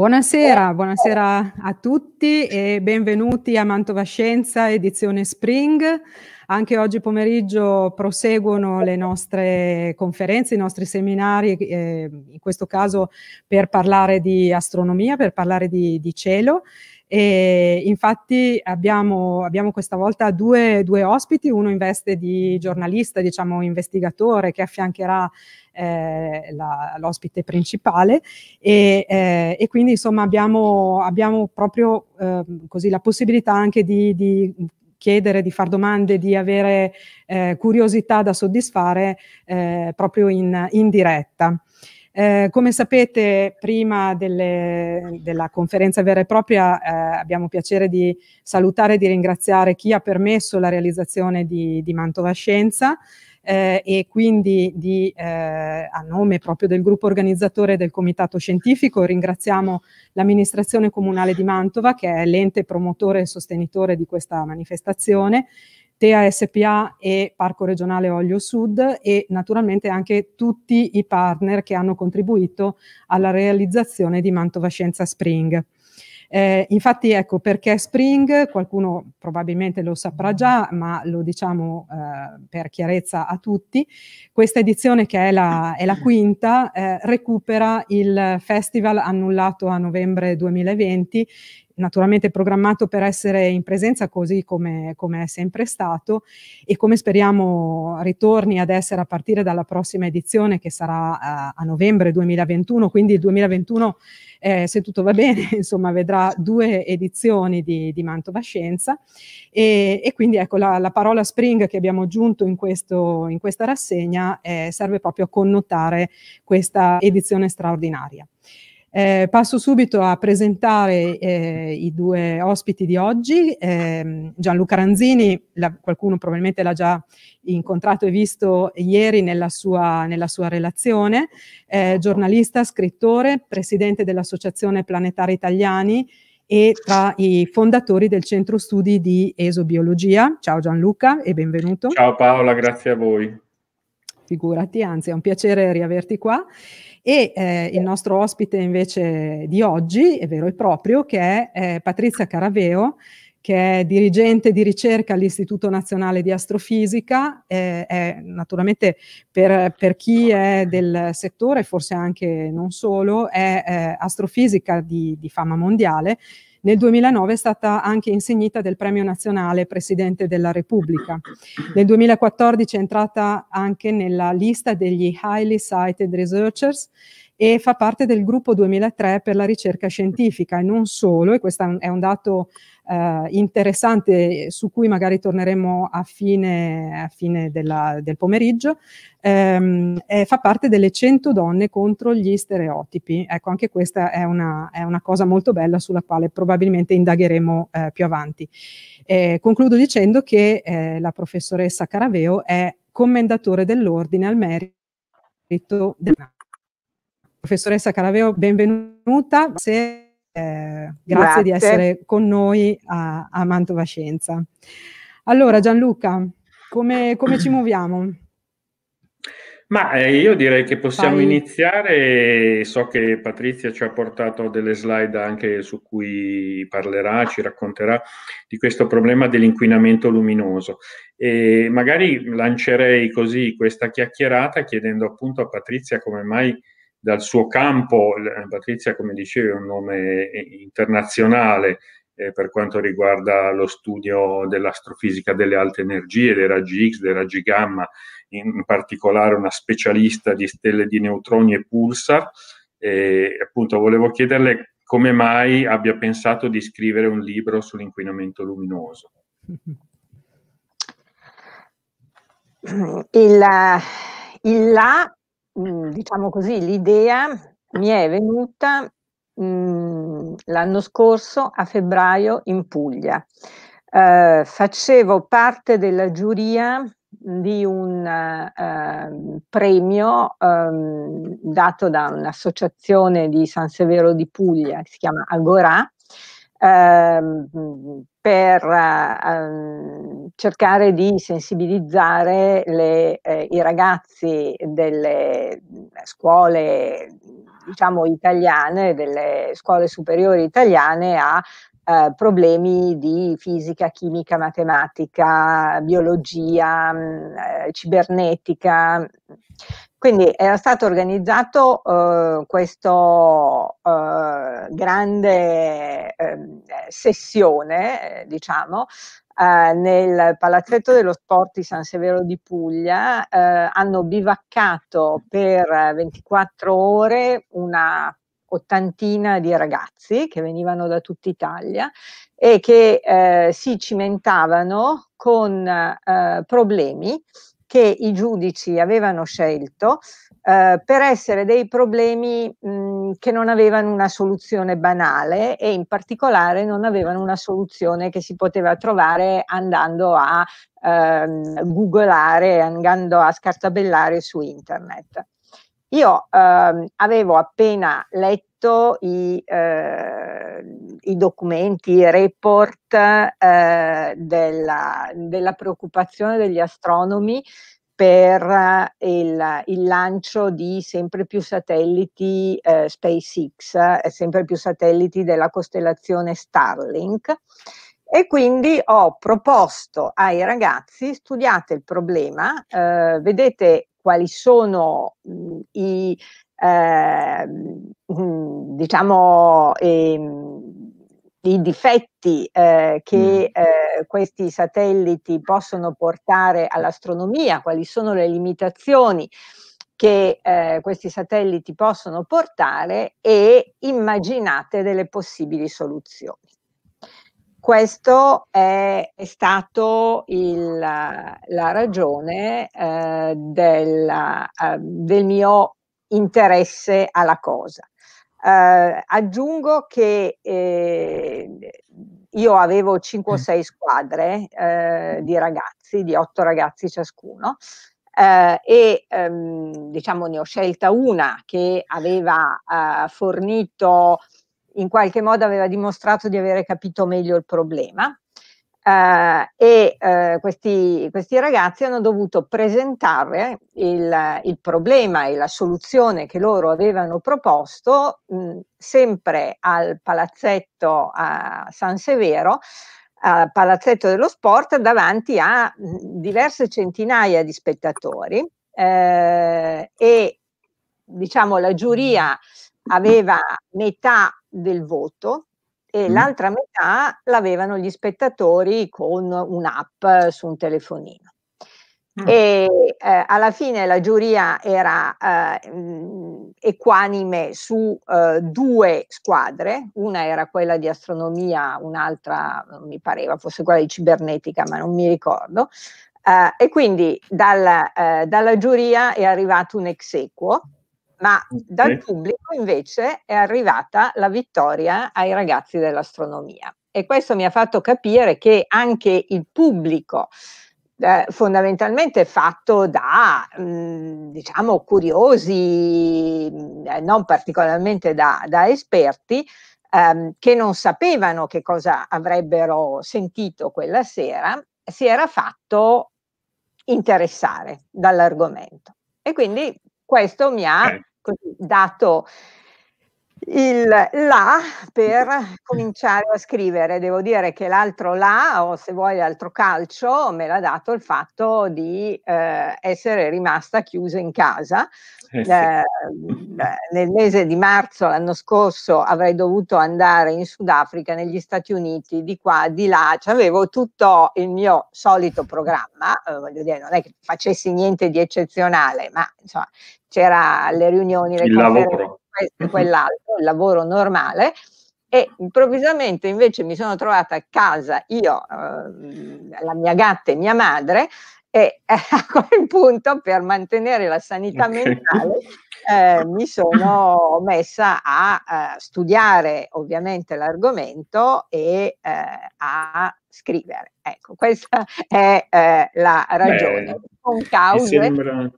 Buonasera, buonasera a tutti e benvenuti a Mantova Scienza, edizione Spring. Anche oggi pomeriggio proseguono le nostre conferenze, i nostri seminari, eh, in questo caso per parlare di astronomia, per parlare di, di cielo. E infatti abbiamo, abbiamo, questa volta due, due, ospiti, uno in veste di giornalista, diciamo investigatore, che affiancherà eh, la, l'ospite principale e, eh, e quindi insomma abbiamo, abbiamo proprio eh, così la possibilità anche di, di chiedere, di fare domande, di avere eh, curiosità da soddisfare eh, proprio in, in diretta. Eh, come sapete, prima delle, della conferenza vera e propria eh, abbiamo piacere di salutare e di ringraziare chi ha permesso la realizzazione di, di Mantova Scienza, eh, e quindi di, eh, a nome proprio del gruppo organizzatore del comitato scientifico ringraziamo l'amministrazione comunale di Mantova che è l'ente promotore e sostenitore di questa manifestazione. TEA SPA e Parco Regionale Olio Sud e naturalmente anche tutti i partner che hanno contribuito alla realizzazione di Mantova Scienza Spring. Eh, infatti ecco perché Spring, qualcuno probabilmente lo saprà mm. già, ma lo diciamo eh, per chiarezza a tutti, questa edizione che è la, è la quinta eh, recupera il festival annullato a novembre 2020 naturalmente programmato per essere in presenza così come, come, è sempre stato e come speriamo ritorni ad essere a partire dalla prossima edizione che sarà a, eh, a novembre 2021, quindi il 2021 eh, se tutto va bene insomma vedrà due edizioni di, di Mantova Scienza e, e quindi ecco la, la, parola Spring che abbiamo aggiunto in, questo, in questa rassegna eh, serve proprio a connotare questa edizione straordinaria. Eh, passo subito a presentare eh, i due ospiti di oggi. Eh, Gianluca Ranzini, la, qualcuno probabilmente l'ha già incontrato e visto ieri nella sua, nella sua relazione, eh, giornalista, scrittore, presidente dell'Associazione Planetari Italiani e tra i fondatori del Centro Studi di Esobiologia. Ciao Gianluca e benvenuto. Ciao Paola, grazie a voi. Figurati, anzi è un piacere riaverti qua. E eh, il nostro ospite invece di oggi è vero e proprio, che è eh, Patrizia Caraveo, che è dirigente di ricerca all'Istituto Nazionale di Astrofisica, eh, è, naturalmente per, per, chi è del settore, forse anche non solo, è eh, astrofisica di, di fama mondiale, nel 2009 è stata anche insignita del premio nazionale Presidente della Repubblica. Nel 2014 è entrata anche nella lista degli Highly Cited Researchers e fa parte del gruppo 2003 per la ricerca scientifica e non solo, e questo è un, dato eh, interessante su cui magari torneremo a fine, a fine della, del pomeriggio, ehm, fa parte delle 100 donne contro gli stereotipi. Ecco, anche questa è una, è una cosa molto bella sulla quale probabilmente indagheremo eh, più avanti. Eh, concludo dicendo che eh, la professoressa Caraveo è commendatore dell'ordine al merito del Professoressa Calaveo, benvenuta. Grazie, eh, grazie, grazie. di essere con noi a, a Mantova Scienza. Allora Gianluca, come, come ci muoviamo? Ma eh, io direi che possiamo Fai. iniziare. So che Patrizia ci ha portato delle slide anche su cui parlerà, ci racconterà di questo problema dell'inquinamento luminoso. E magari lancerei così questa chiacchierata chiedendo appunto a Patrizia come mai dal suo campo, eh, Patrizia come dicevi è un nome eh, internazionale eh, per quanto riguarda lo studio dell'astrofisica delle alte energie, dei raggi X, dei raggi gamma, in particolare una specialista di stelle di neutroni e pulsar. E, appunto volevo chiederle come mai abbia pensato di scrivere un libro sull'inquinamento luminoso. Il, il là Mhmm, diciamo così, l'idea mi è venuta mhmm, l'anno scorso a febbraio in Puglia. Eh, facevo parte della giuria di un eh, premio eh, dato da un'associazione di San Severo di Puglia che si chiama Agorà Ehm, per ehm, cercare di sensibilizzare le, eh, i ragazzi delle eh, scuole diciamo italiane, delle scuole superiori italiane a eh, problemi di fisica, chimica, matematica, biologia, mh, mm, eh, cibernetica, quindi era stato organizzato eh, questo eh, grande ehm, eh, sessione, diciamo, eh, nel Palazzetto dello Sport di San Severo di Puglia. Eh, hanno bivaccato per 24 ore una ottantina di ragazzi che venivano da tutta Italia e che eh, si cimentavano con eh, problemi che i giudici avevano scelto eh, per essere dei problemi mh, mm, che non avevano una soluzione banale e in particolare non avevano una soluzione che si poteva trovare andando a ehm, googolare, andando a scartabellare su internet. Io ehm, avevo appena letto i, eh, i documenti, i report eh, della, della preoccupazione degli astronomi per eh, il, il, lancio di sempre più satelliti eh, SpaceX, eh, sempre più satelliti della costellazione Starlink. E quindi ho proposto ai ragazzi, studiate il problema, eh, vedete quali sono mh, mhmm, i, eh, diciamo, ehm, i difetti eh, che mm. eh, questi satelliti possono portare all'astronomia, quali sono le limitazioni che eh, questi satelliti possono portare e immaginate delle possibili soluzioni questo è, è stato il, la ragione eh, della, eh, del mio interesse alla cosa. Eh, aggiungo che eh, io avevo 5 o 6 mm. squadre eh, di ragazzi, di 8 ragazzi ciascuno, eh, e ehm, diciamo ne ho scelta una che aveva eh, fornito in qualche modo aveva dimostrato di avere capito meglio il problema. Eh, e eh, questi, questi, ragazzi hanno dovuto presentare il, il, problema e la soluzione che loro avevano proposto mh, sempre al palazzetto a San Severo, al palazzetto dello sport, davanti a mh, diverse centinaia di spettatori eh, e diciamo la giuria aveva mm. metà del voto e mm. l'altra metà l'avevano gli spettatori con un'app su un telefonino. Mm. E eh, alla fine la giuria era eh, mm, equanime su eh, due squadre, una era quella di astronomia, un'altra mi pareva fosse quella di cibernetica, ma non mi ricordo. Eh, e quindi dal, eh, dalla giuria è arrivato un ex equo ma dal pubblico invece è arrivata la vittoria ai ragazzi dell'astronomia. E questo mi ha fatto capire che anche il pubblico eh, fondamentalmente fatto da mh, mm, diciamo curiosi, eh, non particolarmente da, da esperti, ehm, che non sapevano che cosa avrebbero sentito quella sera, si era fatto interessare dall'argomento. E quindi questo mi ha eh così, dato il la per cominciare a scrivere. Devo dire che l'altro la, o se vuoi l'altro calcio, me l'ha dato il fatto di eh, essere rimasta chiusa in casa. Eh, eh nel mese di marzo l'anno scorso avrei dovuto andare in Sudafrica, negli Stati Uniti, di qua, di là, cioè, avevo tutto il mio solito programma, eh, voglio dire, non è che facessi niente di eccezionale, ma insomma, c'era le riunioni, le il lavoro questo e quell'altro, il lavoro normale, e improvvisamente invece mi sono trovata a casa io, eh, la mia gatta e mia madre, e a quel punto per mantenere la sanità okay. mentale eh, mi sono messa a, eh, studiare ovviamente l'argomento e eh, a scrivere. Ecco, questa è eh, la ragione. Beh, Con cause sembra...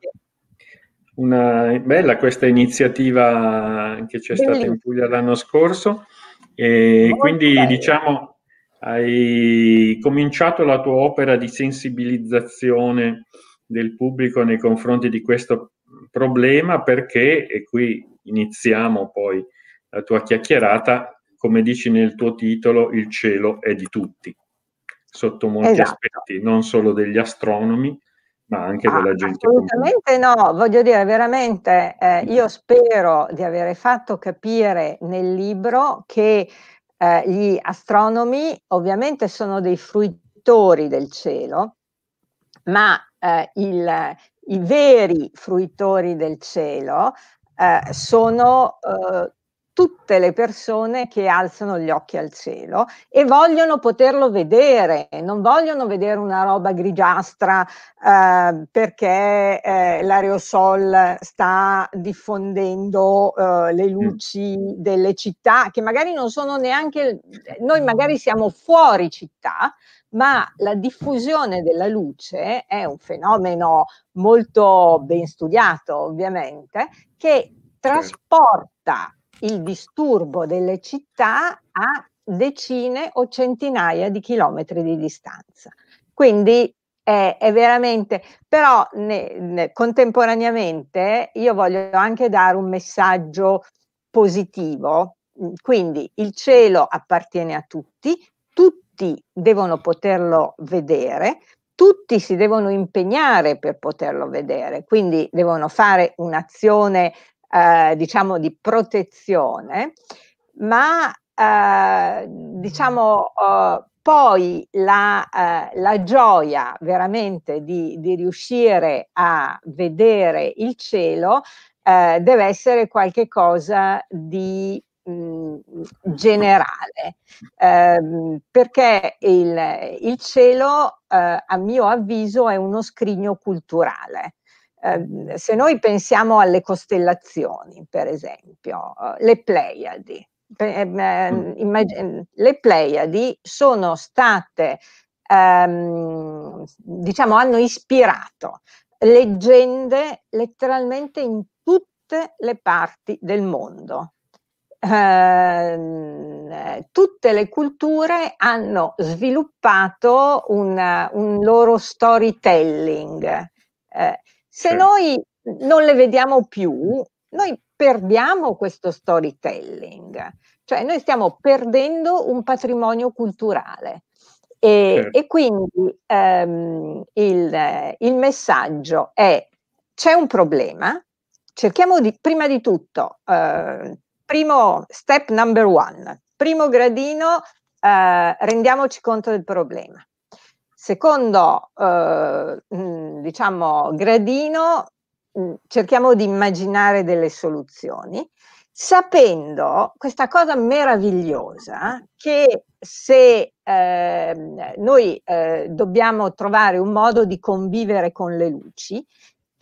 Una bella questa iniziativa che c'è Bellissimo. stata in Puglia l'anno scorso e Molto quindi bello. diciamo hai cominciato la tua opera di sensibilizzazione del pubblico nei confronti di questo problema perché, e qui iniziamo poi la tua chiacchierata, come dici nel tuo titolo, il cielo è di tutti, sotto molti esatto. aspetti, non solo degli astronomi, ma anche ah, della gente. Assolutamente no, voglio dire, veramente eh, io spero di avere fatto capire nel libro che eh, gli astronomi ovviamente sono dei fruitori del cielo, ma eh, il, i veri fruitori del cielo eh, sono eh, tutte le persone che alzano gli occhi al cielo e vogliono poterlo vedere, non vogliono vedere una roba grigiastra eh, perché eh, l'aerosol sta diffondendo eh, le mm. luci delle città che magari non sono neanche, noi mm. magari siamo fuori città, ma la diffusione della luce è un fenomeno molto ben studiato ovviamente che trasporta il disturbo delle città a decine o centinaia di chilometri di distanza. Quindi è, è veramente, però ne, ne, contemporaneamente io voglio anche dare un messaggio positivo, mm, quindi il cielo appartiene a tutti, tutti devono poterlo vedere, tutti si devono impegnare per poterlo vedere, quindi devono fare un'azione eh, diciamo di protezione, ma eh, diciamo eh, poi la, eh, la, gioia veramente di, di riuscire a vedere il cielo eh, deve essere qualcosa di mh, mm, generale ehm, perché il, il cielo a mio avviso è uno scrigno culturale Ehm, se noi pensiamo alle costellazioni, per esempio, eh, le Pleiadi, ehm, ehm, mm. le Pleiadi sono state, ehm, diciamo, hanno ispirato leggende letteralmente in tutte le parti del mondo. Eh, tutte le culture hanno sviluppato una, un loro storytelling. Eh, se sì. noi non le vediamo più, noi perdiamo questo storytelling, cioè noi stiamo perdendo un patrimonio culturale. E, sì. e quindi ehm, il, il messaggio è c'è un problema, cerchiamo di, prima di tutto, eh, primo step number one, primo gradino, eh, rendiamoci conto del problema. Secondo eh, mm, diciamo, gradino mm, cerchiamo di immaginare delle soluzioni, sapendo questa cosa meravigliosa che se eh, noi eh, dobbiamo trovare un modo di convivere con le luci,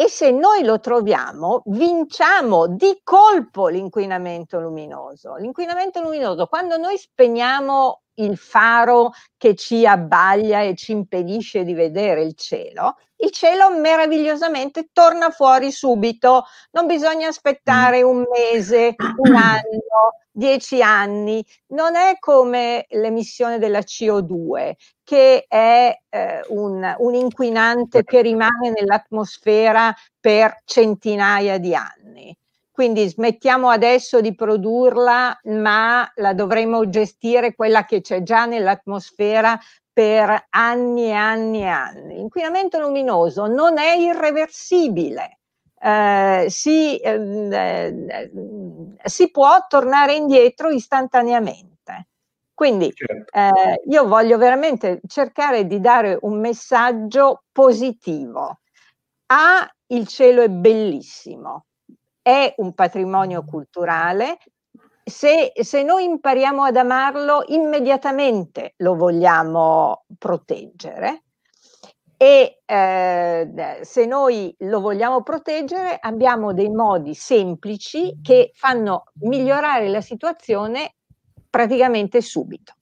e se noi lo troviamo vinciamo di colpo l'inquinamento luminoso. L'inquinamento luminoso, quando noi spegniamo il faro che ci abbaglia e ci impedisce di vedere il cielo, il cielo meravigliosamente torna fuori subito, non bisogna aspettare mm. un mese, un anno, dieci anni, non è come l'emissione della CO2 che è eh, un, un inquinante che rimane nell'atmosfera per centinaia di anni. Quindi smettiamo adesso di produrla, ma la dovremo gestire quella che c'è già nell'atmosfera per anni e anni e anni. L'inquinamento luminoso non è irreversibile. Eh, si, ehm, eh, si, può tornare indietro istantaneamente. Quindi certo. eh, io voglio veramente cercare di dare un messaggio positivo. A, il cielo è bellissimo, è un patrimonio mm. culturale, se, se, noi impariamo ad amarlo, immediatamente lo vogliamo proteggere e eh, se noi lo vogliamo proteggere abbiamo dei modi semplici che fanno migliorare la situazione praticamente subito.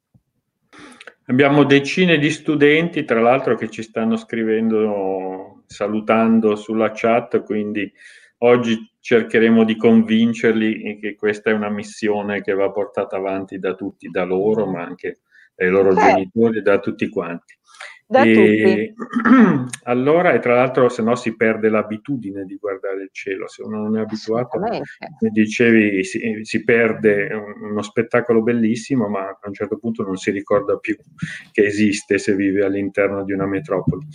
Abbiamo decine di studenti, tra l'altro, che ci stanno scrivendo, salutando sulla chat, quindi oggi cercheremo di convincerli che questa è una missione che va portata avanti da tutti, da loro, ma anche dai loro eh. genitori, da tutti quanti. Da e, tutti. Allora, e tra l'altro, se no si perde l'abitudine di guardare il cielo, se uno non è abituato, come dicevi, si, si, perde uno spettacolo bellissimo, ma a un certo punto non si ricorda più che esiste se vive all'interno di una metropoli.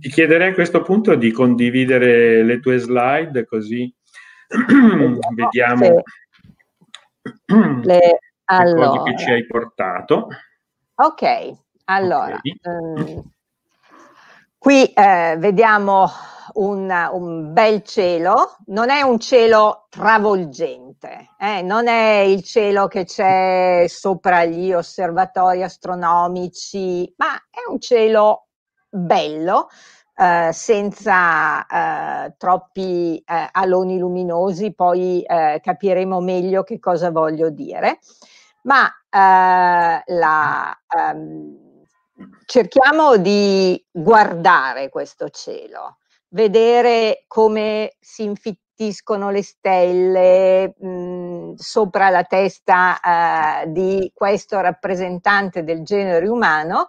Ti chiederei a questo punto di condividere le tue slide così vediamo le, allora. cose che ci hai portato. Ok, allora, okay. Um, qui eh, vediamo un, un, bel cielo, non è un cielo travolgente, eh? non è il cielo che c'è sopra gli osservatori astronomici, ma è un cielo bello, eh, senza eh, troppi eh, aloni luminosi, poi eh, capiremo meglio che cosa voglio dire. Ma eh, la, ehm, cerchiamo di guardare questo cielo, vedere come si infittiscono le stelle mh, mm, sopra la testa eh, di questo rappresentante del genere umano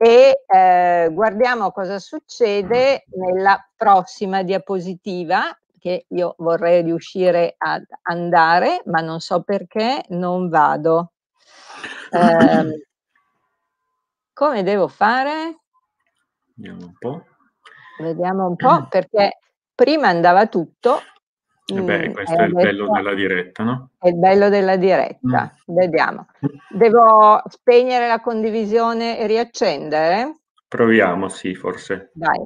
e eh, guardiamo cosa succede nella prossima diapositiva che io vorrei riuscire ad andare, ma non so perché non vado. Eh, come devo fare? Vediamo un po'. Vediamo un po' perché prima andava tutto eh beh, mm, questo è il eh, bello della diretta, no? È il bello della diretta, mm. vediamo. Devo spegnere la condivisione e riaccendere? Proviamo, sì, forse. Dai,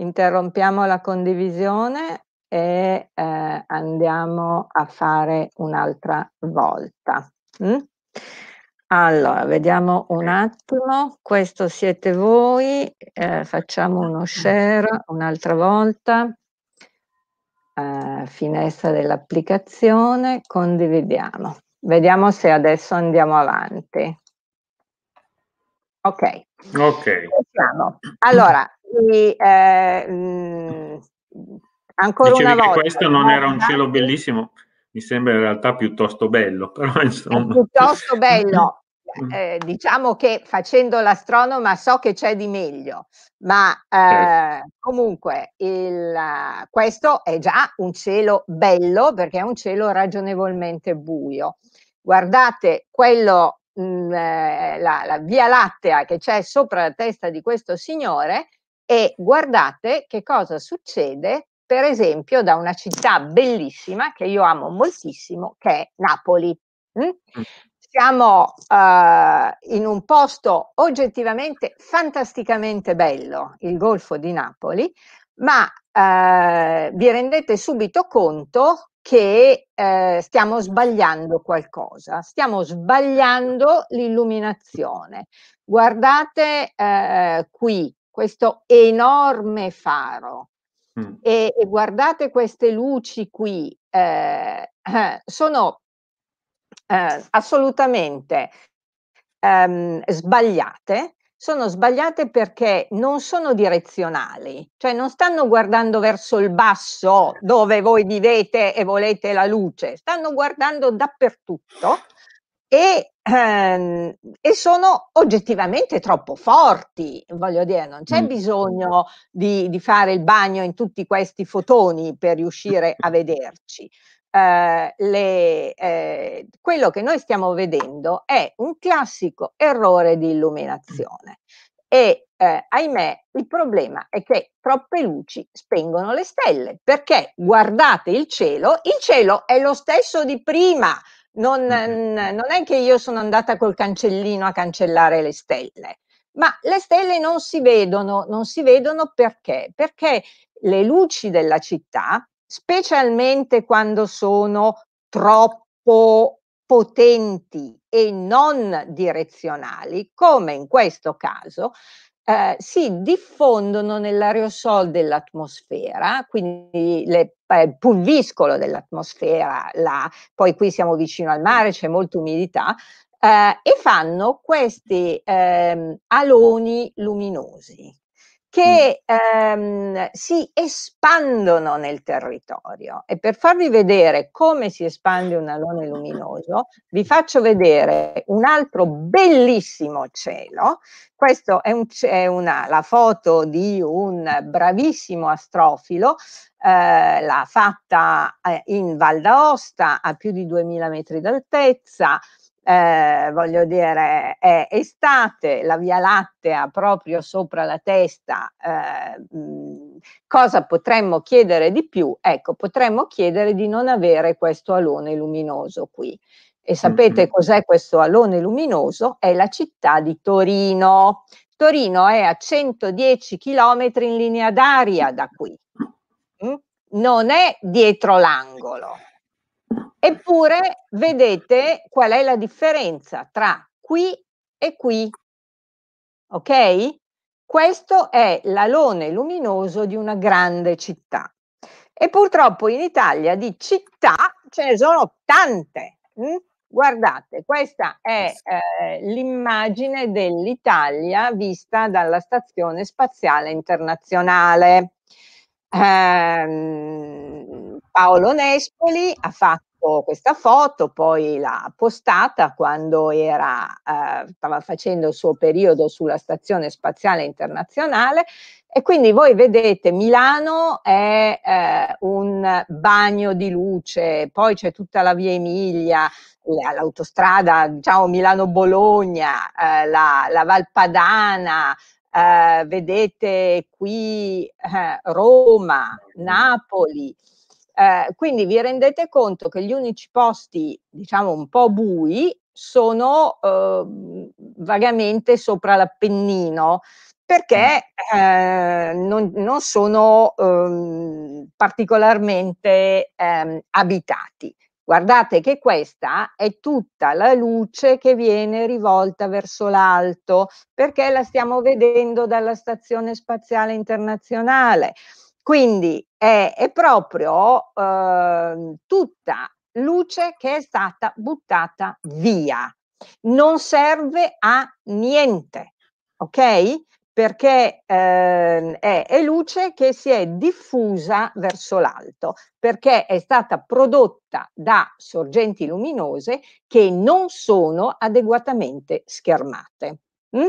interrompiamo la condivisione e eh, andiamo a fare un'altra volta. Mm? Allora, vediamo un attimo, questo siete voi, eh, facciamo uno share un'altra volta eh, finestra dell'applicazione, condividiamo. Vediamo se adesso andiamo avanti. Ok. okay. Allora, vi, eh, mh, mm, ancora Dicevi una volta. Che questo non eh, era un cielo bellissimo, mi sembra in realtà piuttosto bello, però insomma. È piuttosto bello, Mm. eh, diciamo che facendo l'astronoma so che c'è di meglio, ma certo. eh, comunque il, questo è già un cielo bello perché è un cielo ragionevolmente buio. Guardate quello, mh, mm, eh, la, la via lattea che c'è sopra la testa di questo signore e guardate che cosa succede per esempio da una città bellissima che io amo moltissimo, che è Napoli. Mm? mm siamo uh, in un posto oggettivamente fantasticamente bello, il Golfo di Napoli, ma uh, vi rendete subito conto che uh, stiamo sbagliando qualcosa, stiamo sbagliando l'illuminazione. Guardate qui questo enorme faro. Mm. E, e, guardate queste luci qui, eh, sono eh, assolutamente ehm, sbagliate. Sono sbagliate perché non sono direzionali, cioè non stanno guardando verso il basso dove voi vivete e volete la luce, stanno guardando dappertutto e, ehm, e, sono oggettivamente troppo forti, voglio dire, non c'è mm. bisogno di, di, fare il bagno in tutti questi fotoni per riuscire a vederci eh, le, eh, quello che noi stiamo vedendo è un classico errore di illuminazione. E eh, ahimè, il problema è che troppe luci spengono le stelle, perché guardate il cielo, il cielo è lo stesso di prima. Non, non è che io sono andata col cancellino a cancellare le stelle, ma le stelle non si vedono, non si vedono perché? Perché le luci della città specialmente quando sono troppo potenti e non direzionali, come in questo caso, eh, si diffondono nell'aerosol dell'atmosfera, quindi le, eh, il pulviscolo dell'atmosfera, la, poi qui siamo vicino al mare, c'è molta umidità, eh, e fanno questi ehm, aloni luminosi che mm. ehm, si espandono nel territorio. E per farvi vedere come si espande un alone luminoso, vi faccio vedere un altro bellissimo cielo. Questa è, un, è una, la foto di un bravissimo astrofilo, eh, l'ha fatta eh, in Val d'Aosta a più di 2000 metri d'altezza, eh, voglio dire, è estate, la Via Lattea proprio sopra la testa, eh, mm, cosa potremmo chiedere di più? Ecco, potremmo chiedere di non avere questo alone luminoso qui. E sapete mm-hmm. cos'è questo alone luminoso? È la città di Torino. Torino è a 110 km in linea d'aria da qui. Mm? Non è dietro l'angolo Eppure vedete qual è la differenza tra qui e qui. Ok? Questo è l'alone luminoso di una grande città. E purtroppo in Italia di città ce ne sono tante. Mh? Hm? Guardate, questa è eh, l'immagine dell'Italia vista dalla Stazione Spaziale Internazionale. Eh, Paolo Nespoli ha fatto fatto questa foto, poi l'ha postata quando era, eh, stava facendo il suo periodo sulla Stazione Spaziale Internazionale e quindi voi vedete Milano è eh, un bagno di luce, poi c'è tutta la via Emilia, l'autostrada diciamo Milano-Bologna, eh, la, la Valpadana, eh, vedete qui eh, Roma, Napoli. Eh, quindi vi rendete conto che gli unici posti, diciamo, un po' bui sono eh, vagamente sopra l'Appennino perché mm. eh, non, non, sono ehm, particolarmente ehm, abitati. Guardate che questa è tutta la luce che viene rivolta verso l'alto, perché la stiamo vedendo dalla Stazione Spaziale Internazionale. Quindi è, è proprio eh, tutta luce che è stata buttata via. Non serve a niente, ok? Perché eh, è, è luce che si è diffusa verso l'alto, perché è stata prodotta da sorgenti luminose che non sono adeguatamente schermate. Mm?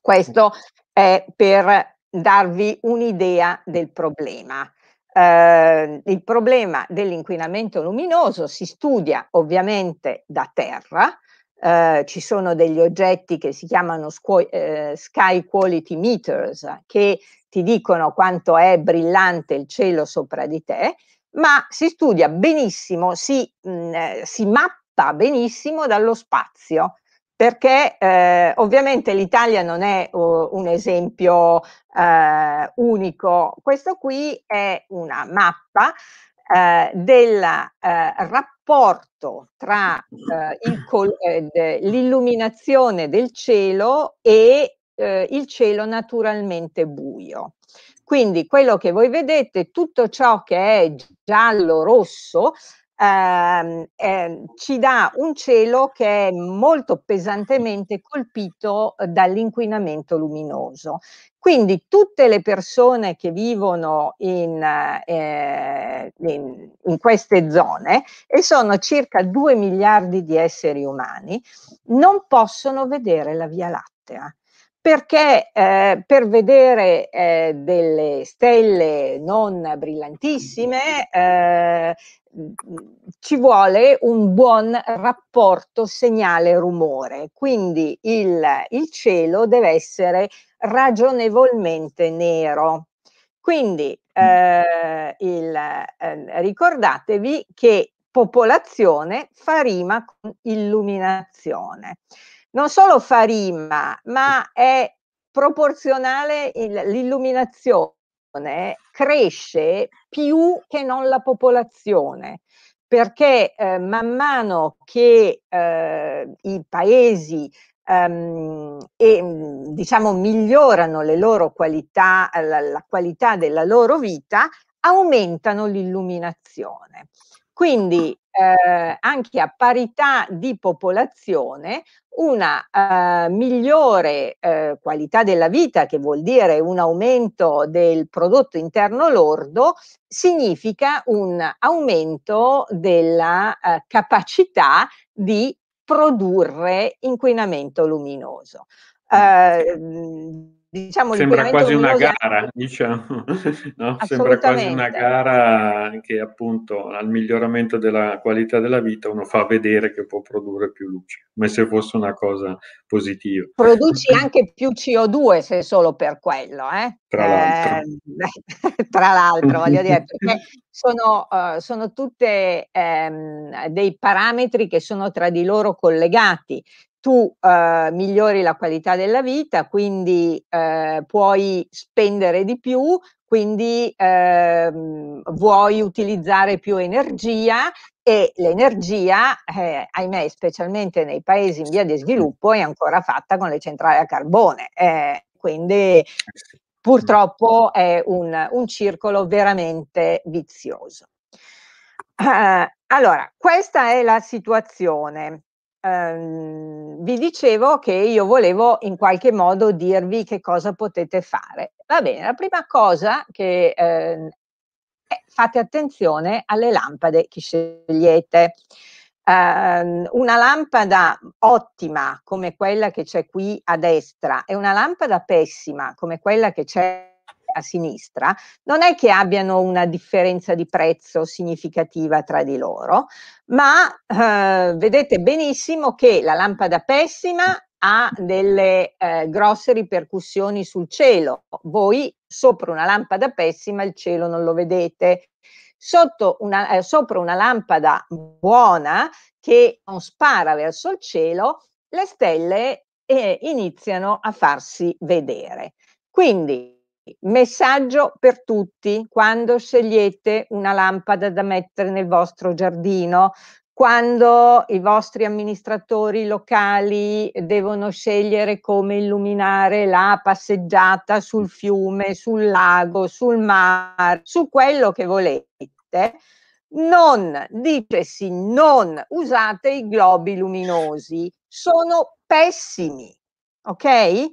Questo è per darvi un'idea del problema. Eh, il problema dell'inquinamento luminoso si studia ovviamente da terra, eh, ci sono degli oggetti che si chiamano scu- eh, sky quality meters che ti dicono quanto è brillante il cielo sopra di te, ma si studia benissimo, si, mh, mm, eh, si mappa benissimo dallo spazio perché eh, ovviamente l'Italia non è uh, un esempio uh, unico, questo qui è una mappa uh, del eh, rapporto tra l'illuminazione del cielo e il cielo naturalmente buio. Quindi quello che voi vedete, tutto ciò che è giallo-rosso ehm, eh, ci dà un cielo che è molto pesantemente colpito eh, dall'inquinamento luminoso. Quindi tutte le persone che vivono in, eh, eh in, in, queste zone, e sono circa 2 miliardi di esseri umani, non possono vedere la Via Lattea perché eh, per vedere eh, delle stelle non brillantissime eh, mm, ci vuole un buon rapporto segnale-rumore, quindi il, il cielo deve essere ragionevolmente nero. Quindi mm. eh, il, eh, ricordatevi che popolazione fa rima con illuminazione non solo fa rima, ma è proporzionale l'illuminazione cresce più che non la popolazione perché eh, man mano che eh, i paesi ehm, e, diciamo, migliorano le loro qualità, la, la qualità della loro vita, aumentano l'illuminazione. Quindi eh, anche a parità di popolazione una eh, migliore eh, qualità della vita, che vuol dire un aumento del prodotto interno lordo, significa un aumento della eh, capacità di produrre inquinamento luminoso. Mm, eh, diciamo sembra quasi una gara, anche... diciamo, no? sembra quasi una gara che appunto al miglioramento della qualità della vita uno fa vedere che può produrre più luce, come se fosse una cosa positiva. Produci anche più CO2 se solo per quello, eh? Tra l'altro, eh, tra l'altro voglio dire, perché sono, uh, sono tutti um, ehm, dei parametri che sono tra di loro collegati tu eh, migliori la qualità della vita, quindi eh, puoi spendere di più, quindi ehm, vuoi utilizzare più energia e l'energia, eh, ahimè, specialmente nei paesi in via di sviluppo, è ancora fatta con le centrali a carbone. Eh, quindi purtroppo è un, un circolo veramente vizioso. Uh, allora, questa è la situazione ehm, vi dicevo che io volevo in qualche modo dirvi che cosa potete fare. Va bene, la prima cosa che eh, è, fate attenzione alle lampade che scegliete. Ehm, una lampada ottima come quella che c'è qui a destra e una lampada pessima come quella che c'è a sinistra, non è che abbiano una differenza di prezzo significativa tra di loro, ma eh, vedete benissimo che la lampada pessima ha delle eh, grosse ripercussioni sul cielo. Voi sopra una lampada pessima il cielo non lo vedete. Sotto Una, eh, sopra una lampada buona che non spara verso il cielo, le stelle eh, iniziano a farsi vedere. Quindi Messaggio per tutti quando scegliete una lampada da mettere nel vostro giardino, quando i vostri amministratori locali devono scegliere come illuminare la passeggiata sul mm. fiume, sul lago, sul mare, su quello che volete. Non, dicesi, non usate i globi luminosi, sono pessimi, ok?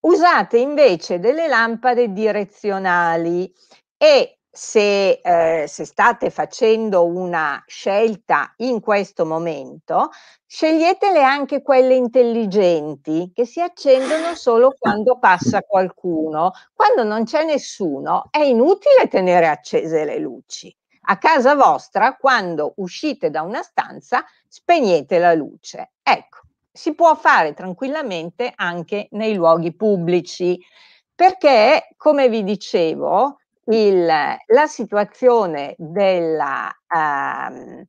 usate invece delle lampade direzionali e se, eh, se, state facendo una scelta in questo momento, sceglietele anche quelle intelligenti che si accendono solo quando passa qualcuno. Quando non c'è nessuno è inutile tenere accese le luci. A casa vostra, quando uscite da una stanza, spegnete la luce. Ecco, si può fare tranquillamente anche nei luoghi pubblici, perché, come vi dicevo, il, la situazione della, ehm,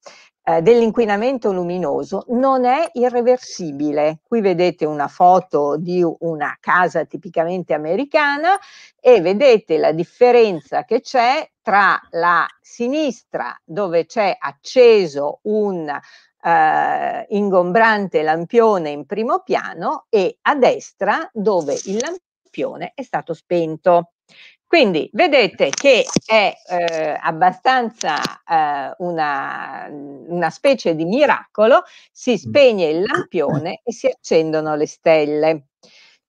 eh, dell'inquinamento luminoso non è irreversibile. Qui vedete una foto di una casa tipicamente americana e vedete la differenza che c'è tra la sinistra dove c'è acceso un eh, ingombrante lampione in primo piano e a destra dove il lampione è stato spento. Quindi vedete che è eh, abbastanza eh, una, una, specie di miracolo, si mm. spegne il lampione e si accendono le stelle.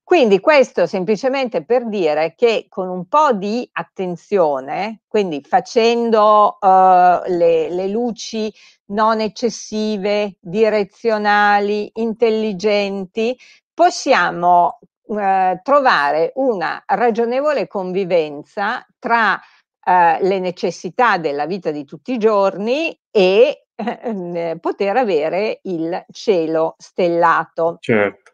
Quindi questo semplicemente per dire che con un po' di attenzione, quindi facendo eh, le, le, luci non eccessive, direzionali, intelligenti, possiamo eh, trovare una ragionevole convivenza tra eh, le necessità della vita di tutti i giorni e eh, eh, poter avere il cielo stellato. Certo.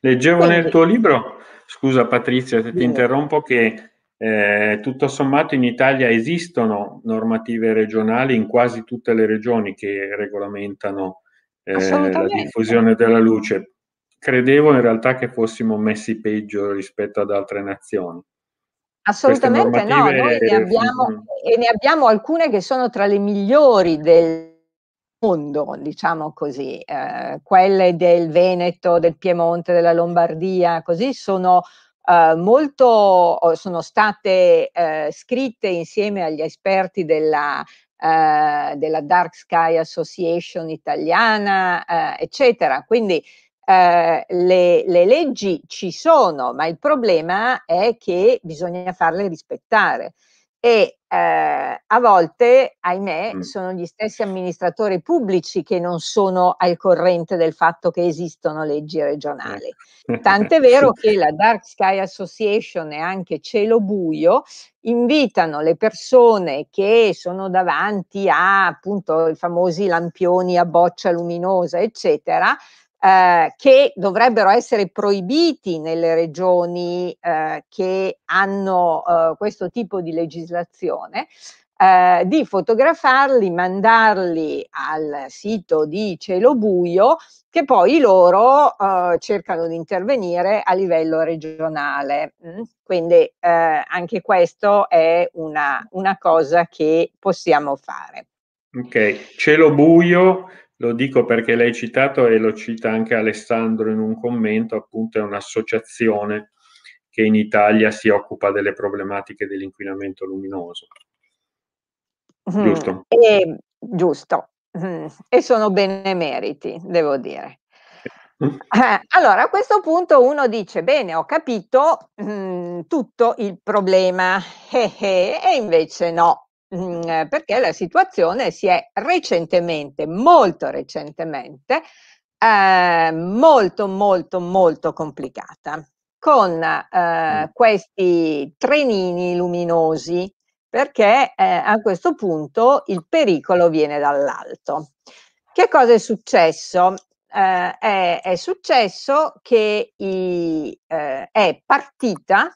Leggevo Quindi. nel tuo libro, scusa Patrizia se ti Bene. interrompo, che eh, tutto sommato in Italia esistono normative regionali in quasi tutte le regioni che regolamentano eh, la diffusione della luce. Credevo in realtà che fossimo messi peggio rispetto ad altre nazioni. Assolutamente no, noi ne abbiamo, e ne abbiamo alcune che sono tra le migliori del mondo, diciamo così, eh, quelle del Veneto, del Piemonte, della Lombardia, così sono eh, molto, sono state eh, scritte insieme agli esperti della, eh, della Dark Sky Association italiana, eh, eccetera. Quindi eh, le, le leggi ci sono, ma il problema è che bisogna farle rispettare e eh, a volte, ahimè, mm. sono gli stessi amministratori pubblici che non sono al corrente del fatto che esistono leggi regionali. Eh. Tant'è vero che la Dark Sky Association e anche Cielo Buio invitano le persone che sono davanti a appunto i famosi lampioni a boccia luminosa, eccetera, eh, che dovrebbero essere proibiti nelle regioni eh, che hanno eh, questo tipo di legislazione, eh, di fotografarli, mandarli al sito di Cielo Buio, che poi loro eh, cercano di intervenire a livello regionale. Mm? Quindi eh, anche questo è una, una cosa che possiamo fare. Ok, Cielo Buio lo dico perché l'hai citato e lo cita anche Alessandro in un commento, appunto è un'associazione che in Italia si occupa delle problematiche dell'inquinamento luminoso. Mm, giusto? E, giusto. Mm, e sono benemeriti, devo dire. Mm. Eh, allora, a questo punto uno dice, bene, ho capito mm, tutto il problema, e invece no, Mm, eh, perché la situazione si è recentemente, molto recentemente, eh, molto, molto, molto complicata con eh, mm. questi trenini luminosi, perché eh, a questo punto il pericolo viene dall'alto. Che cosa è successo? Eh, è, è, successo che i, eh, è partita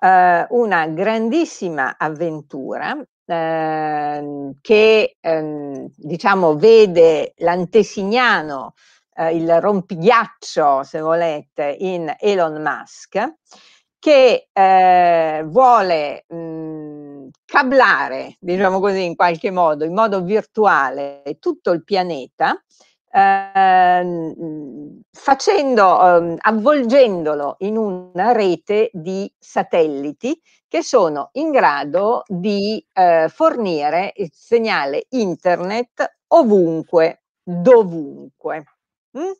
eh, una grandissima avventura Ehm, che ehm, diciamo, vede l'antesignano, eh, il rompighiaccio, se volete, in Elon Musk, che eh, vuole mh, mm, cablare, diciamo così, in qualche modo, in modo virtuale tutto il pianeta ehm, facendo, ehm, avvolgendolo in una rete di satelliti che sono in grado di eh, fornire il segnale internet ovunque, dovunque. Mm?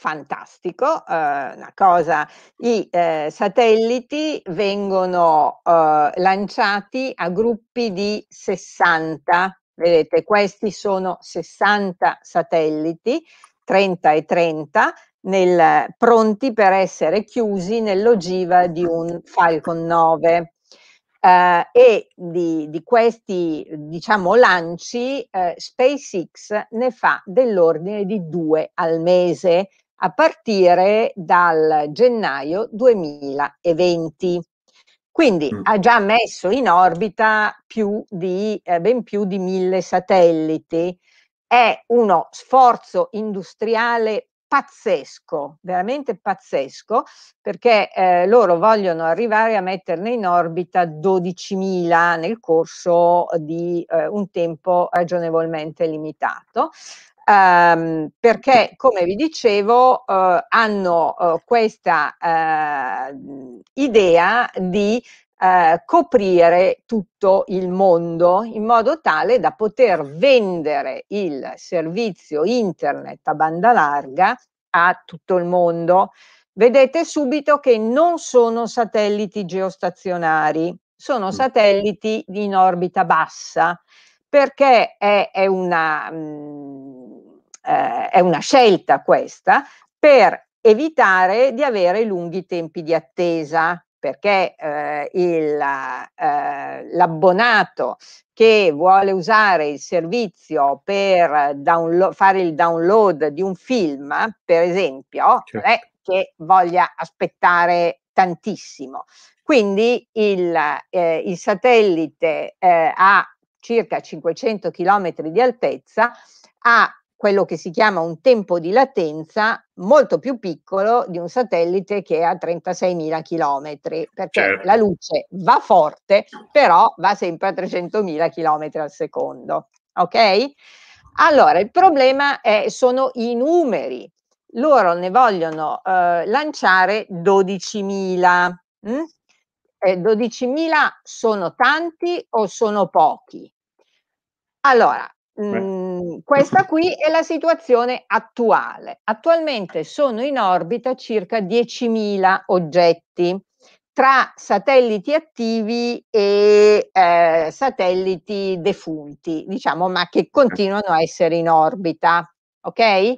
fantastico, eh, una cosa, i eh, satelliti vengono eh, lanciati a gruppi di 60 Vedete, questi sono 60 satelliti, 30 e 30, nel, pronti per essere chiusi nell'ogiva di un Falcon 9. Eh, e di, di, questi diciamo lanci eh, SpaceX ne fa dell'ordine di due al mese a partire dal gennaio 2020. Quindi mm. ha già messo in orbita più di, eh, ben più di mille satelliti. È uno sforzo industriale pazzesco, veramente pazzesco, perché eh, loro vogliono arrivare a metterne in orbita 12.000 nel corso di eh, un tempo ragionevolmente limitato ehm, perché come vi dicevo eh, hanno eh, questa eh, idea di eh, coprire tutto il mondo in modo tale da poter vendere il servizio internet a banda larga a tutto il mondo. Vedete subito che non sono satelliti geostazionari, sono mm. satelliti in orbita bassa perché è, è una mh, mm, eh, è una scelta questa per evitare di avere lunghi tempi di attesa perché eh, il, eh, l'abbonato che vuole usare il servizio per downlo- fare il download di un film, per esempio, certo. non è che voglia aspettare tantissimo. Quindi il, eh, il satellite eh, a circa 500 km di altezza ha quello che si chiama un tempo di latenza molto più piccolo di un satellite che è a 36.000 km, perché certo. la luce va forte, però va sempre a 300.000 km al secondo. Ok? Allora, il problema è, sono i numeri. Loro ne vogliono eh, lanciare 12.000. Mm? Eh, 12.000 sono tanti o sono pochi? Allora, mh, questa qui è la situazione attuale. Attualmente sono in orbita circa 10.000 oggetti tra satelliti attivi e eh, satelliti defunti, diciamo, ma che continuano a essere in orbita. Ok?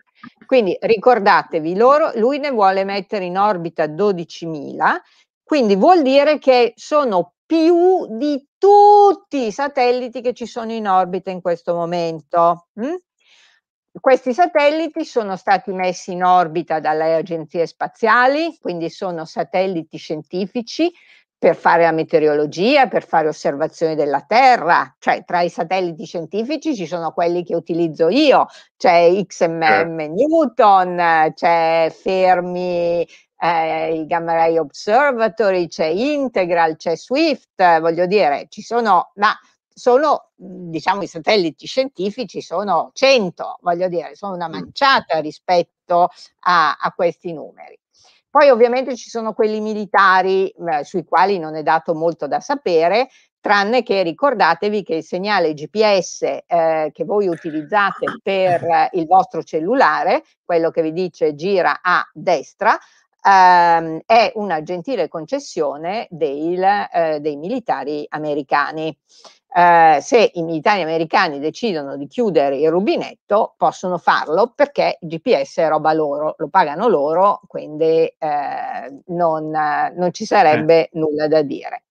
Quindi ricordatevi loro, lui ne vuole mettere in orbita 12.000, quindi vuol dire che sono più di tutti i satelliti che ci sono in orbita in questo momento. Mm? Questi satelliti sono stati messi in orbita dalle agenzie spaziali, quindi sono satelliti scientifici per fare la meteorologia, per fare osservazioni della Terra, cioè tra i satelliti scientifici ci sono quelli che utilizzo io, c'è XMM certo. Newton, c'è Fermi eh, il Gamma Ray Observatory, c'è Integral, c'è Swift, voglio dire, ci sono, ma sono, mhmm, diciamo, i satelliti scientifici sono 100, voglio dire, sono una mm. manciata rispetto a, a questi numeri. Poi ovviamente ci sono quelli militari eh, sui quali non è dato molto da sapere, tranne che ricordatevi che il segnale GPS eh, che voi utilizzate per eh, il vostro cellulare, quello che vi dice gira a destra, ehm, è una gentile concessione del, eh, dei militari americani. Eh, se i militari americani decidono di chiudere il rubinetto, possono farlo perché il GPS è roba loro, lo pagano loro, quindi eh, non, non, ci eh. sarebbe nulla da dire.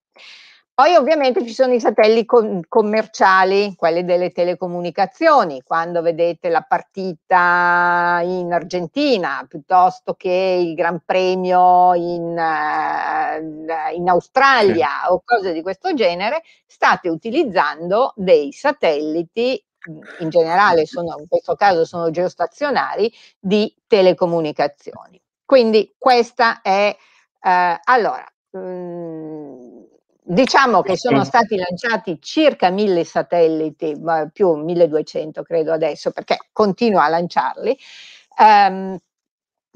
Poi ovviamente ci sono i satelliti commerciali, quelli delle telecomunicazioni, quando vedete la partita in Argentina piuttosto che il Gran Premio in, eh, in Australia sì. o cose di questo genere, state utilizzando dei satelliti in generale sono, in questo caso sono geostazionari di telecomunicazioni. Quindi questa è eh, allora mh, Diciamo che sono stati lanciati circa 1000 satelliti, più 1200 credo adesso, perché continua a lanciarli, ehm,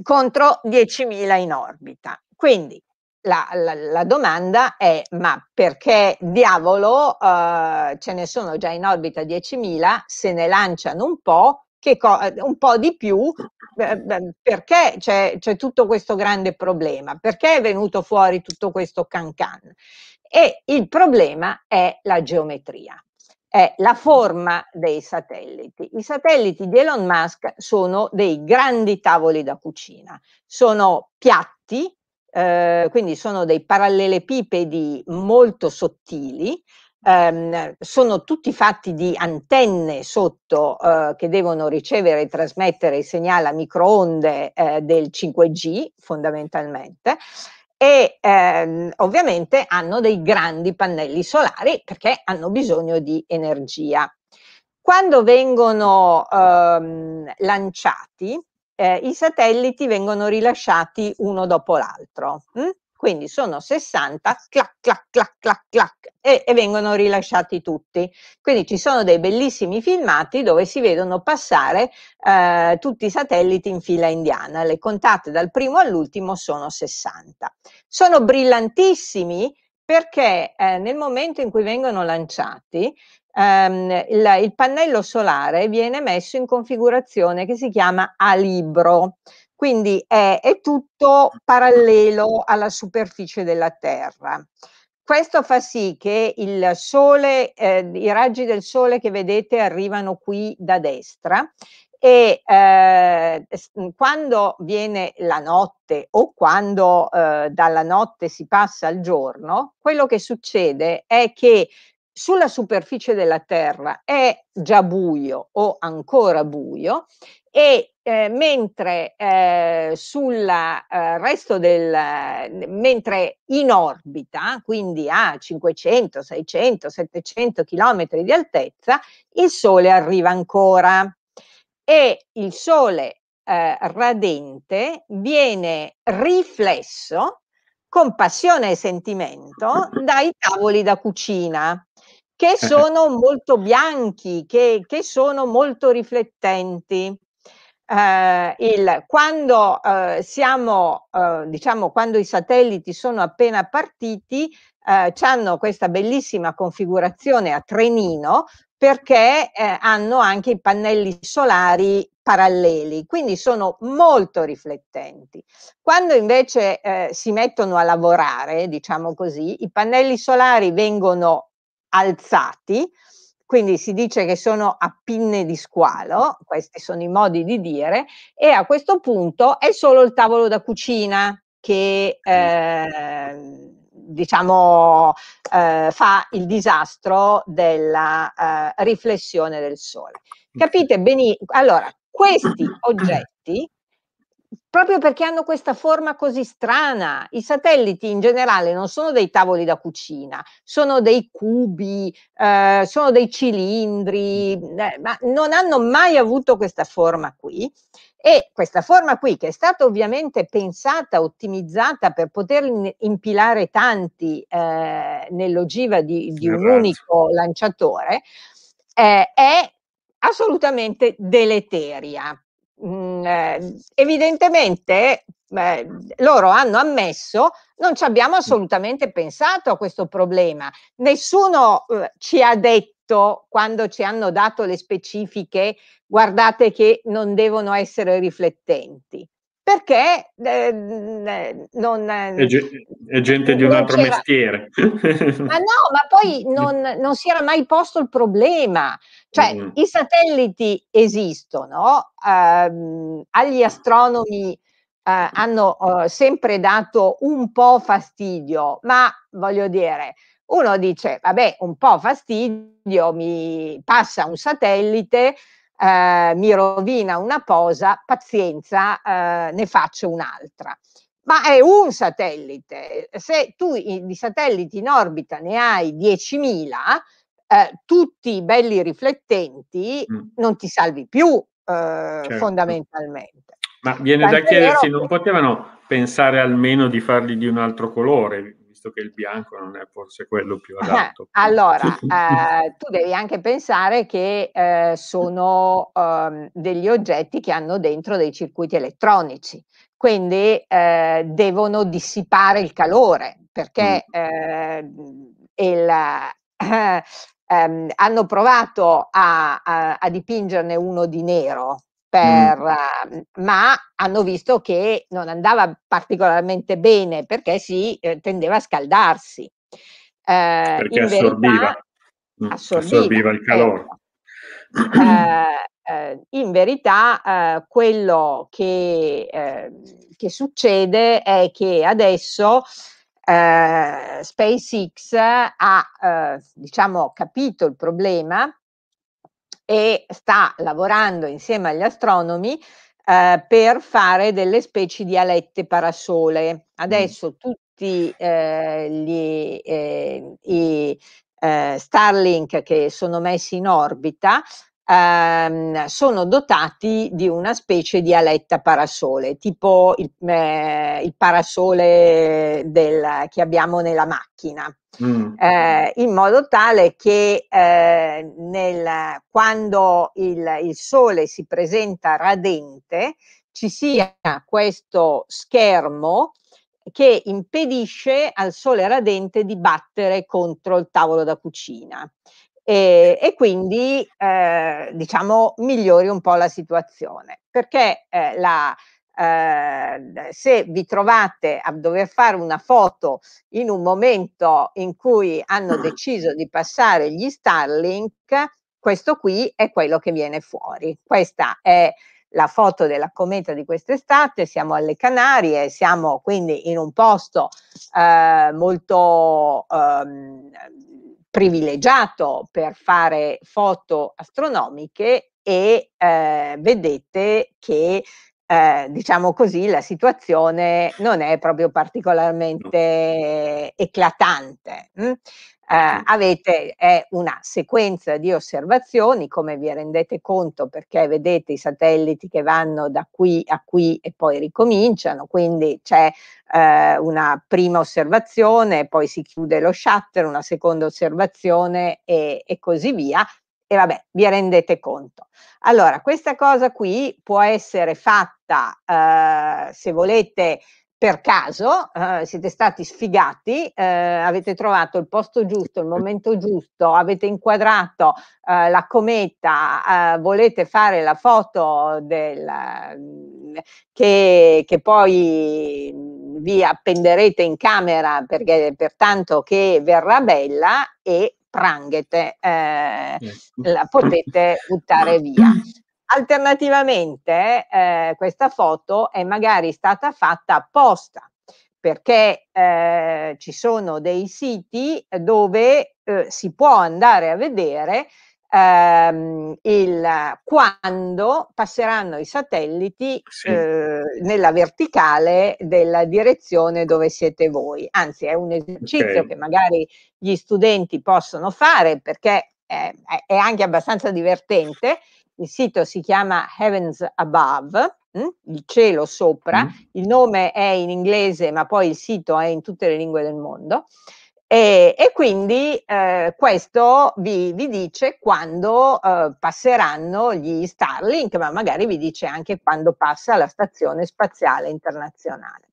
contro 10.000 in orbita. Quindi la, la, la, domanda è: ma perché diavolo eh, ce ne sono già in orbita 10.000? Se ne lanciano un po', co- un po' di più, eh, perché c'è, c'è, tutto questo grande problema? Perché è venuto fuori tutto questo cancan? e il problema è la geometria, è la forma dei satelliti. I satelliti di Elon Musk sono dei grandi tavoli da cucina, sono piatti, eh, quindi sono dei parallelepipedi molto sottili, Um, sono tutti fatti di antenne sotto uh, che devono ricevere e trasmettere il segnale a microonde uh, del 5G fondamentalmente e ehm, ovviamente hanno dei grandi pannelli solari perché hanno bisogno di energia. Quando vengono ehm, lanciati, eh, i satelliti vengono rilasciati uno dopo l'altro. Hm? quindi sono 60, clac, clac, clac, clac, clac, e, e vengono rilasciati tutti. Quindi ci sono dei bellissimi filmati dove si vedono passare eh, tutti i satelliti in fila indiana, le contate dal primo all'ultimo sono 60. Sono brillantissimi perché eh, nel momento in cui vengono lanciati ehm, il, il, pannello solare viene messo in configurazione che si chiama a libro. Quindi è, è tutto parallelo alla superficie della Terra. Questo fa sì che sole, eh, i raggi del sole che vedete arrivano qui da destra e eh, quando viene la notte o quando eh, dalla notte si passa al giorno, quello che succede è che sulla superficie della Terra è già buio o ancora buio e eh, mentre eh, sul eh, resto del mentre in orbita, quindi a 500, 600, 700 km di altezza, il Sole arriva ancora e il Sole eh, radente viene riflesso con passione e sentimento dai tavoli da cucina che sono molto bianchi, che, che sono molto riflettenti eh, il, quando, eh, siamo, eh, diciamo, quando i satelliti sono appena partiti, eh, hanno questa bellissima configurazione a trenino perché eh, hanno anche i pannelli solari paralleli, quindi sono molto riflettenti. Quando invece eh, si mettono a lavorare, diciamo così, i pannelli solari vengono alzati, quindi si dice che sono a pinne di squalo, questi sono i modi di dire, e a questo punto è solo il tavolo da cucina che eh, diciamo eh, fa il disastro della eh, riflessione del sole. Capite benissimo, allora questi oggetti proprio perché hanno questa forma così strana. I satelliti in generale non sono dei tavoli da cucina, sono dei cubi, eh, sono dei cilindri, eh, ma non hanno mai avuto questa forma qui. E questa forma qui, che è stata ovviamente pensata, ottimizzata per poter impilare tanti eh, nell'ogiva di, di un unico lanciatore, eh, è assolutamente deleteria. Mm, eh, evidentemente eh, loro hanno ammesso non ci abbiamo assolutamente pensato a questo problema. Nessuno eh, ci ha detto quando ci hanno dato le specifiche guardate che non devono essere riflettenti perché ehm, eh, non... Ehm, è, ge- è gente di un altro c'era... mestiere. ma no, ma poi non, non, si era mai posto il problema. Cioè, mm. i satelliti esistono, ehm, agli astronomi eh, hanno eh, sempre dato un po' fastidio, ma voglio dire, uno dice, vabbè, un po' fastidio, mi passa un satellite, eh, mi rovina una posa, pazienza, eh, ne faccio un'altra. Ma è un satellite, se tu di satelliti in orbita ne hai 10.000, eh, tutti belli riflettenti, mm. non ti salvi più eh, certo. fondamentalmente. Ma viene Tant'è da chiedersi, vero... non potevano pensare almeno di farli di un altro colore? visto che il bianco non è forse quello più eh, adatto. allora, eh, tu devi anche pensare che eh, sono eh, degli oggetti che hanno dentro dei circuiti elettronici, quindi eh, devono dissipare il calore perché mm. ehm, il, eh, ehm, hanno provato a, a, a dipingerne uno di nero Mm. per, mm. ma hanno visto che non andava particolarmente bene perché si eh, tendeva a scaldarsi. Eh, perché assorbiva. Verità, mm, assorbiva, assorbiva, il calore. Certo. Eh, eh, in verità eh, quello che, ehm, che, succede è che adesso eh, SpaceX ha diciamo, capito il problema e sta lavorando insieme agli astronomi eh, per fare delle specie di alette parasole. Mm. Adesso mm. tutti eh, gli, eh, i eh, Starlink che sono messi in orbita ehm, sono dotati di una specie di aletta parasole, tipo il, eh, il parasole del, che abbiamo nella macchina. Mm. eh, in modo tale che eh, nel, quando il, il sole si presenta radente ci sia questo schermo che impedisce al sole radente di battere contro il tavolo da cucina e, e quindi eh, diciamo migliori un po' la situazione perché eh, la, eh, se vi trovate a dover fare una foto in un momento in cui hanno ah. deciso di passare gli Starlink, questo qui è quello che viene fuori. Questa è la foto della cometa di quest'estate, siamo alle Canarie, siamo quindi in un posto eh, molto ehm, privilegiato per fare foto astronomiche e eh, vedete che eh, diciamo così, la situazione non è proprio particolarmente eclatante. Hm? Eh, avete eh, una sequenza di osservazioni, come vi rendete conto, perché vedete i satelliti che vanno da qui a qui e poi ricominciano, quindi c'è eh, una prima osservazione, poi si chiude lo shutter, una seconda osservazione e, e così via, e vabbè, vi rendete conto. Allora, questa cosa qui può essere fatta, eh, se volete, per caso, eh, siete stati sfigati, eh, avete trovato il posto giusto, il momento giusto, avete inquadrato eh, la cometa, eh, volete fare la foto del, che, che poi vi appenderete in camera perché, per tanto che verrà bella e pranghete, eh, la potete buttare via. Alternativamente eh, questa foto è magari stata fatta apposta perché eh, ci sono dei siti dove eh, si può andare a vedere ehm, il, quando passeranno i satelliti sì. eh, nella verticale della direzione dove siete voi. Anzi, è un esercizio okay. che magari gli studenti possono fare perché è, è anche abbastanza divertente. Il sito si chiama Heavens Above, hm, il cielo sopra, mm. il nome è in inglese ma poi il sito è in tutte le lingue del mondo e, e quindi eh, questo vi, vi, dice quando eh, passeranno gli Starlink, ma magari vi dice anche quando passa la Stazione Spaziale Internazionale.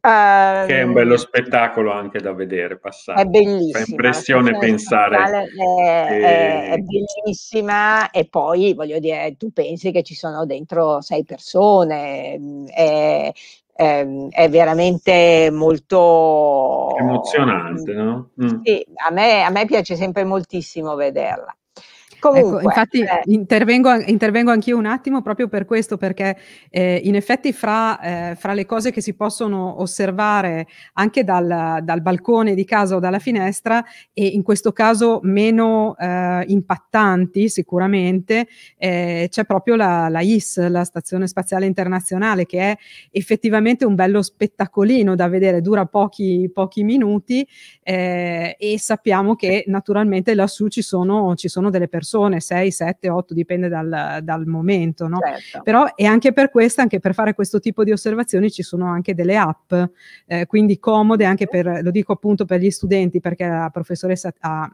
Ehm, che è un bello spettacolo anche da vedere passare. È bellissima. Fa impressione pensare. È, che... è, bellissima e poi voglio dire, tu pensi che ci sono dentro sei persone, mm, è, Ehm, è, veramente molto emozionante, no? Mm. Sì, a me, a me piace sempre moltissimo vederla. Ecco, Comunque, ecco, infatti eh. intervengo, intervengo anch'io un attimo proprio per questo, perché eh, in effetti fra, eh, fra, le cose che si possono osservare anche dal, dal, balcone di casa o dalla finestra, e in questo caso meno eh, impattanti sicuramente, eh, c'è proprio la, la IS, la Stazione Spaziale Internazionale, che è effettivamente un bello spettacolino da vedere, dura pochi, pochi minuti eh, e sappiamo che naturalmente lassù ci sono, ci sono delle persone persone, 6, 7, 8, dipende dal, dal momento, no? Certo. Però e anche per questo, anche per fare questo tipo di osservazioni ci sono anche delle app, eh, quindi comode anche per, lo dico appunto per gli studenti perché la professoressa ha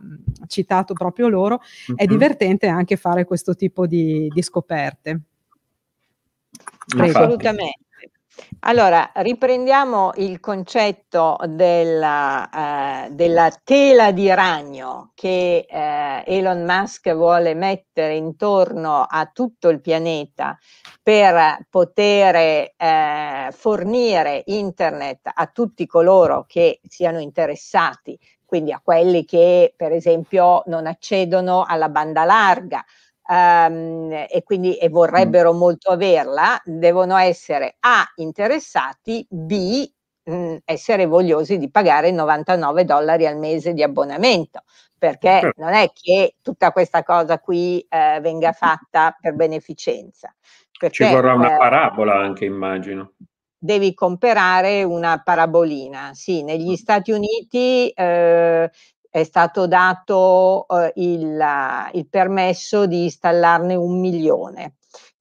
citato proprio loro, mm-hmm. è divertente anche fare questo tipo di, di scoperte. Prego. Assolutamente. Allora, riprendiamo il concetto della, eh, della tela di ragno che eh, Elon Musk vuole mettere intorno a tutto il pianeta per poter eh, fornire internet a tutti coloro che siano interessati, quindi a quelli che per esempio non accedono alla banda larga ehm, e quindi e vorrebbero mm. molto averla, devono essere A interessati, B mh, mm, essere vogliosi di pagare 99 dollari al mese di abbonamento perché non è che tutta questa cosa qui eh, venga fatta per beneficenza. Perché, Ci vorrà una eh, parabola anche, immagino. Devi comprare una parabolina. Sì, negli mm. Stati Uniti eh, è stato dato eh, il, il, permesso di installarne un milione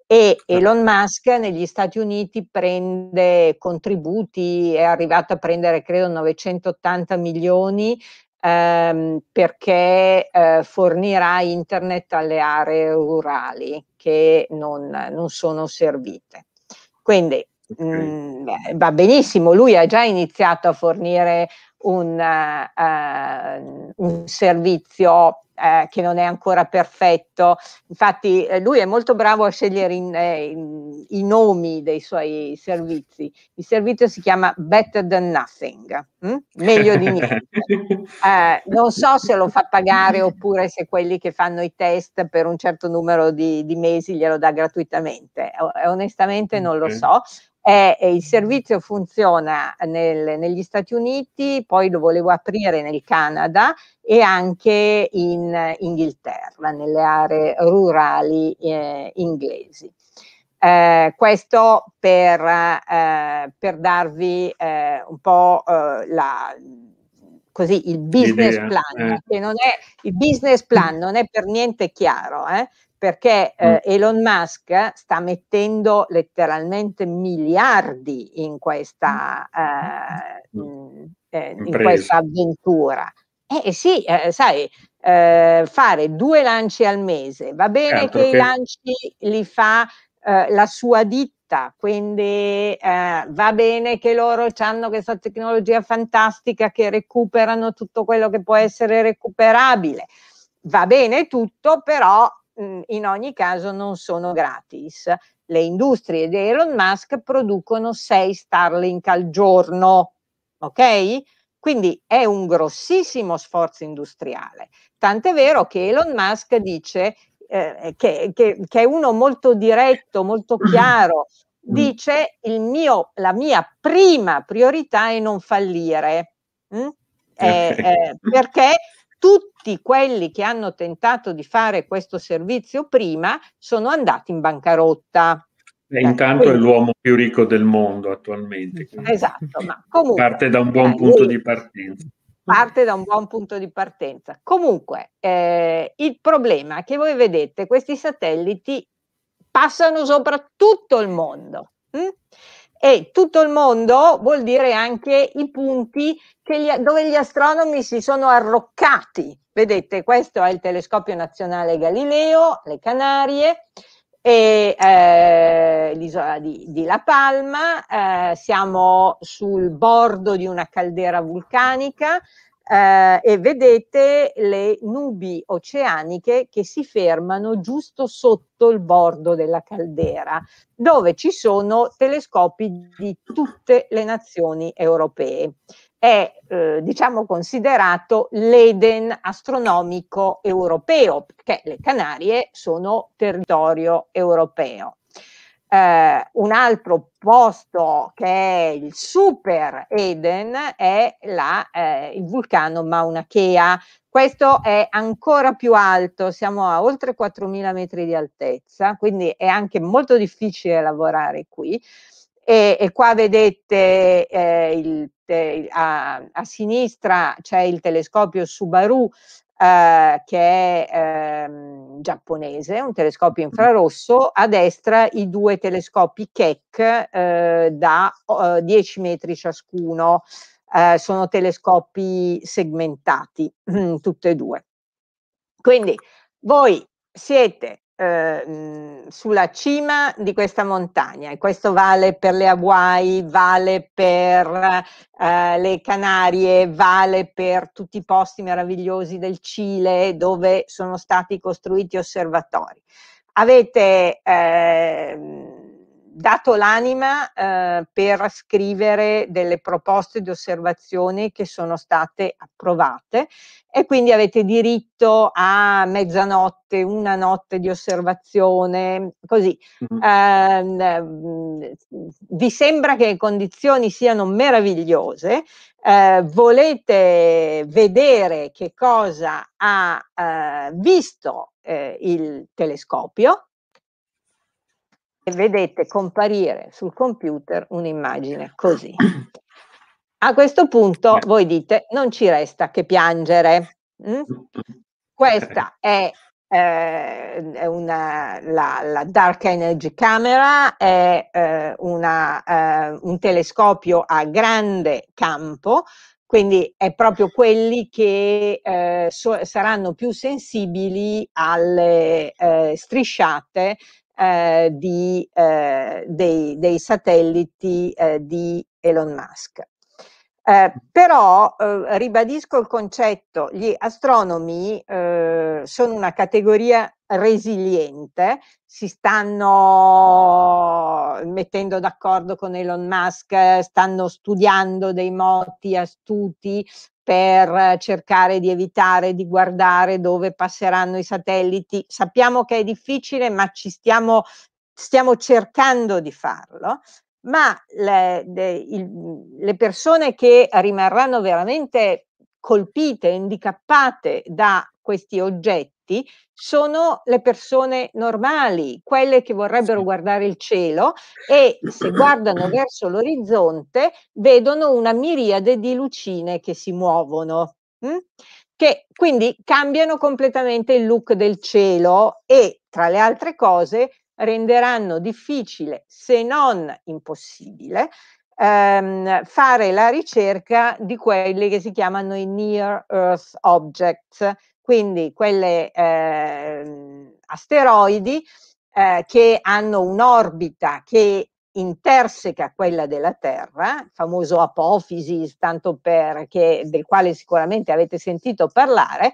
e ah. Elon Musk negli Stati Uniti prende contributi, è arrivato a prendere credo 980 milioni ehm, perché eh, fornirà internet alle aree rurali che non, non sono servite. Quindi Okay. Mm, va benissimo, lui ha già iniziato a fornire un, uh, un servizio eh, che non è ancora perfetto. Infatti eh, lui è molto bravo a scegliere in, eh, in, i nomi dei suoi servizi. Il servizio si chiama Better Than Nothing, mm? meglio di niente. non so se lo fa pagare oppure se quelli che fanno i test per un certo numero di, di mesi glielo dà gratuitamente. onestamente non lo so è, il servizio funziona nel, negli Stati Uniti, poi lo volevo aprire nel Canada e anche in Inghilterra, nelle aree rurali eh, inglesi. Eh, questo per, eh, per darvi eh, un po' eh, la, così, il business plan, eh. che non è, il business plan mm. non è per niente chiaro, perché eh, mm. Elon Musk sta mettendo letteralmente miliardi in questa, mm. Eh, mm. eh, in questa avventura. Eh, eh sì, eh, sai, eh, fare due lanci al mese, va bene che, certo, che i lanci li fa la sua ditta, quindi va bene che loro hanno questa tecnologia fantastica che recuperano tutto quello che può essere recuperabile, va bene tutto, però mh, mhmm, in ogni caso non sono gratis. Le industrie di Elon Musk producono 6 Starlink al giorno, ok? Quindi è un grossissimo sforzo industriale. Tant'è vero che Elon Musk dice eh, che, che, che, è uno molto diretto, molto chiaro, mm. dice il mio, la mia prima priorità è non fallire. Mm? Eh, eh, perché tutti quelli che hanno tentato di fare questo servizio prima sono andati in bancarotta. E intanto è l'uomo più ricco del mondo attualmente. Esatto, ma comunque. Parte da un buon eh, punto di partenza. Parte da un buon punto di partenza. Comunque, eh, il problema è che voi vedete, questi satelliti passano sopra tutto il mondo. Hm? e tutto il mondo vuol dire anche i punti gli, dove gli astronomi si sono arroccati. Vedete, questo è il telescopio nazionale Galileo, le Canarie, e, eh, l'isola di, di, La Palma, eh, siamo sul bordo di una caldera vulcanica, eh, e vedete le nubi oceaniche che si fermano giusto sotto il bordo della caldera, dove ci sono telescopi di tutte le nazioni europee. È eh, diciamo considerato l'Eden astronomico europeo, perché le Canarie sono territorio europeo eh, un altro posto che è il super Eden è la, eh, il vulcano Mauna Kea. Questo è ancora più alto, siamo a oltre 4.000 metri di altezza, quindi è anche molto difficile lavorare qui. E, e qua vedete eh, il, a, a, sinistra c'è il telescopio Subaru eh, che è ehm, giapponese, un telescopio infrarosso, a destra i due telescopi Keck eh, da oh, eh, 10 metri ciascuno, eh, sono telescopi segmentati, tutti e due. Quindi voi siete Ehm, sulla cima di questa montagna e questo vale per le Hawaii, vale per eh, le Canarie, vale per tutti i posti meravigliosi del Cile dove sono stati costruiti osservatori. Avete eh, dato l'anima eh, per scrivere delle proposte di osservazione che sono state approvate e quindi avete diritto a mezzanotte, una notte di osservazione, così. Mm-hmm. Eh, vi sembra che le condizioni siano meravigliose, eh, volete vedere che cosa ha eh, visto eh, il telescopio e vedete comparire sul computer un'immagine così. A questo punto voi dite non ci resta che piangere. Mm? Questa eh. è, eh, è una, la, la, Dark Energy Camera, è eh, una, eh, un telescopio a grande campo, quindi è proprio quelli che eh, so, saranno più sensibili alle eh, strisciate eh, di, eh, dei, dei, satelliti eh, di Elon Musk. Eh, però eh, ribadisco il concetto, gli astronomi eh, sono una categoria resiliente, si stanno mettendo d'accordo con Elon Musk, stanno studiando dei moti astuti per cercare di evitare di guardare dove passeranno i satelliti. Sappiamo che è difficile, ma ci stiamo, stiamo cercando di farlo. Ma le, de, il, le persone che rimarranno veramente colpite, handicappate da questi oggetti, eletti sono le persone normali, quelle che vorrebbero guardare il cielo e se guardano verso l'orizzonte vedono una miriade di lucine che si muovono. Hm? Che quindi cambiano completamente il look del cielo e tra le altre cose renderanno difficile, se non impossibile, ehm, fare la ricerca di quelli che si chiamano i Near Earth Objects, quindi quelle eh, asteroidi eh, che hanno un'orbita che interseca quella della Terra, il famoso Apophysis, tanto per, che, del quale sicuramente avete sentito parlare,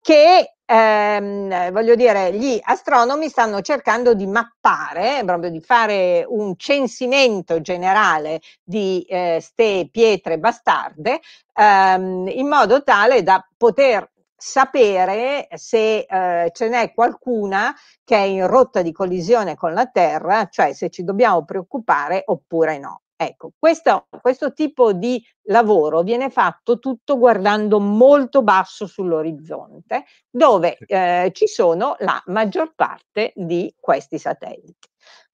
che ehm, voglio dire, gli astronomi stanno cercando di mappare, proprio di fare un censimento generale di eh, ste pietre bastarde, ehm, in modo tale da poter sapere se eh, ce n'è qualcuna che è in rotta di collisione con la Terra, cioè se ci dobbiamo preoccupare oppure no. Ecco, questo, questo tipo di lavoro viene fatto tutto guardando molto basso sull'orizzonte, dove eh, ci sono la maggior parte di questi satelliti.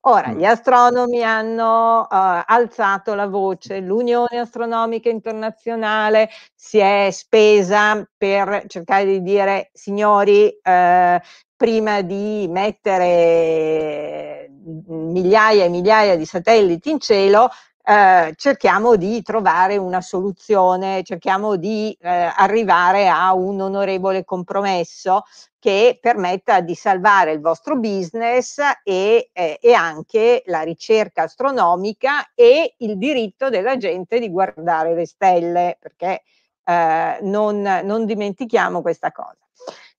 Ora, mm. gli astronomi hanno uh, alzato la voce, l'Unione Astronomica Internazionale si è spesa per cercare di dire, signori, eh, prima di mettere mm, migliaia e migliaia di satelliti in cielo, eh, cerchiamo di trovare una soluzione, cerchiamo di eh, arrivare a un onorevole compromesso che permetta di salvare il vostro business e, eh, e anche la ricerca astronomica e il diritto della gente di guardare le stelle, perché eh, non, non dimentichiamo questa cosa.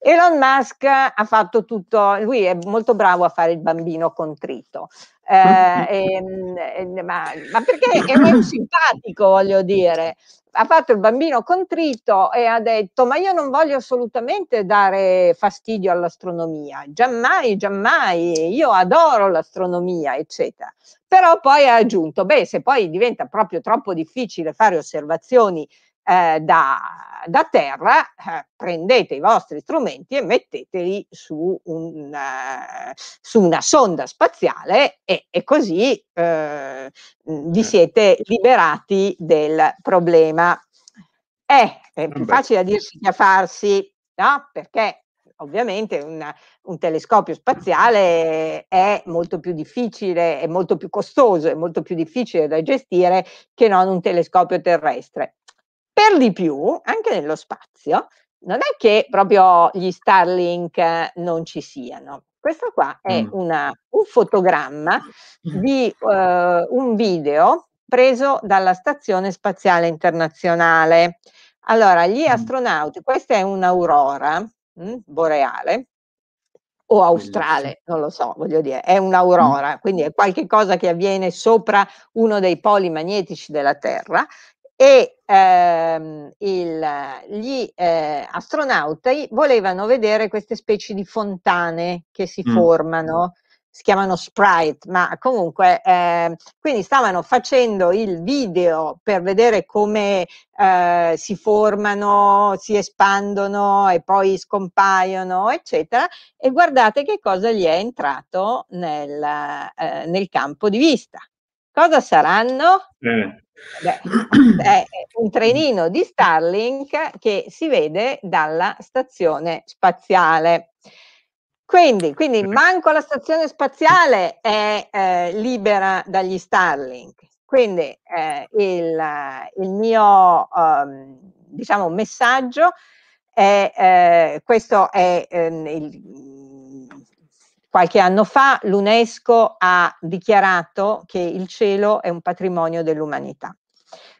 Elon Musk ha fatto tutto, lui è molto bravo a fare il bambino contrito eh, eh, ma, ma, perché è molto simpatico, voglio dire. Ha fatto il bambino contrito e ha detto: Ma io non voglio assolutamente dare fastidio all'astronomia, giammai, giammai, io adoro l'astronomia, eccetera. Però poi ha aggiunto: Beh, se poi diventa proprio troppo difficile fare osservazioni eh, da, da, terra, eh, prendete i vostri strumenti e metteteli su, un, eh, su una sonda spaziale e, e così eh, vi eh. siete liberati del problema. È, è più facile a dirsi che a farsi, no? perché ovviamente una, un telescopio spaziale è molto più difficile, è molto più costoso, è molto più difficile da gestire che non un telescopio terrestre. Per di più, anche nello spazio, non è che proprio gli Starlink eh, non ci siano. Questo qua è mm. una, un fotogramma mm. di uh, un video preso dalla Stazione Spaziale Internazionale. Allora, gli mm. astronauti, questa è un'aurora mh, mm, boreale o australe, non lo so, voglio dire, è un'aurora, quindi è qualche cosa che avviene sopra uno dei poli magnetici della Terra e ehm, il, gli eh, astronauti volevano vedere queste specie di fontane che si mm. formano, si chiamano sprite, ma comunque, eh, quindi stavano facendo il video per vedere come eh, si formano, si espandono e poi scompaiono, eccetera, e guardate che cosa gli è entrato nel, eh, nel campo di vista. Cosa saranno? Eh. Beh, è un trenino di Starlink che si vede dalla stazione spaziale. Quindi, quindi manco la stazione spaziale è eh, libera dagli Starlink. Quindi eh, il, il, mio um, diciamo, messaggio è eh, questo è ehm, il, Qualche anno fa l'UNESCO ha dichiarato che il cielo è un patrimonio dell'umanità.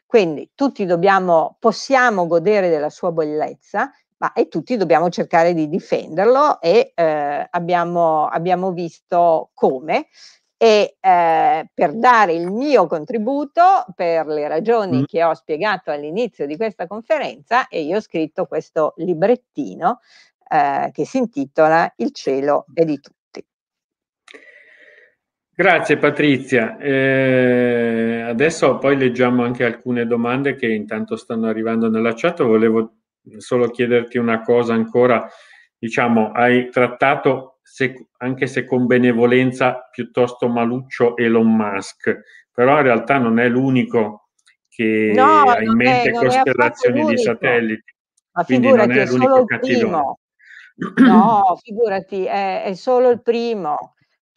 Quindi tutti dobbiamo, possiamo godere della sua bellezza, ma e tutti dobbiamo cercare di difenderlo e eh, abbiamo, abbiamo, visto come. E eh, per dare il mio contributo, per le ragioni mm. che ho spiegato all'inizio di questa conferenza, e io ho scritto questo librettino eh, che si intitola Il cielo è di tutti. Grazie Patrizia. Eh, adesso poi leggiamo anche alcune domande che intanto stanno arrivando nella chat. Volevo solo chiederti una cosa ancora. Diciamo, hai trattato, se, anche se con benevolenza, piuttosto maluccio Elon Musk, però in realtà non è l'unico che no, ha in mente è, costellazioni di satelliti. Ma quindi non è l'unico cattivo. No, figurati, è, è solo il primo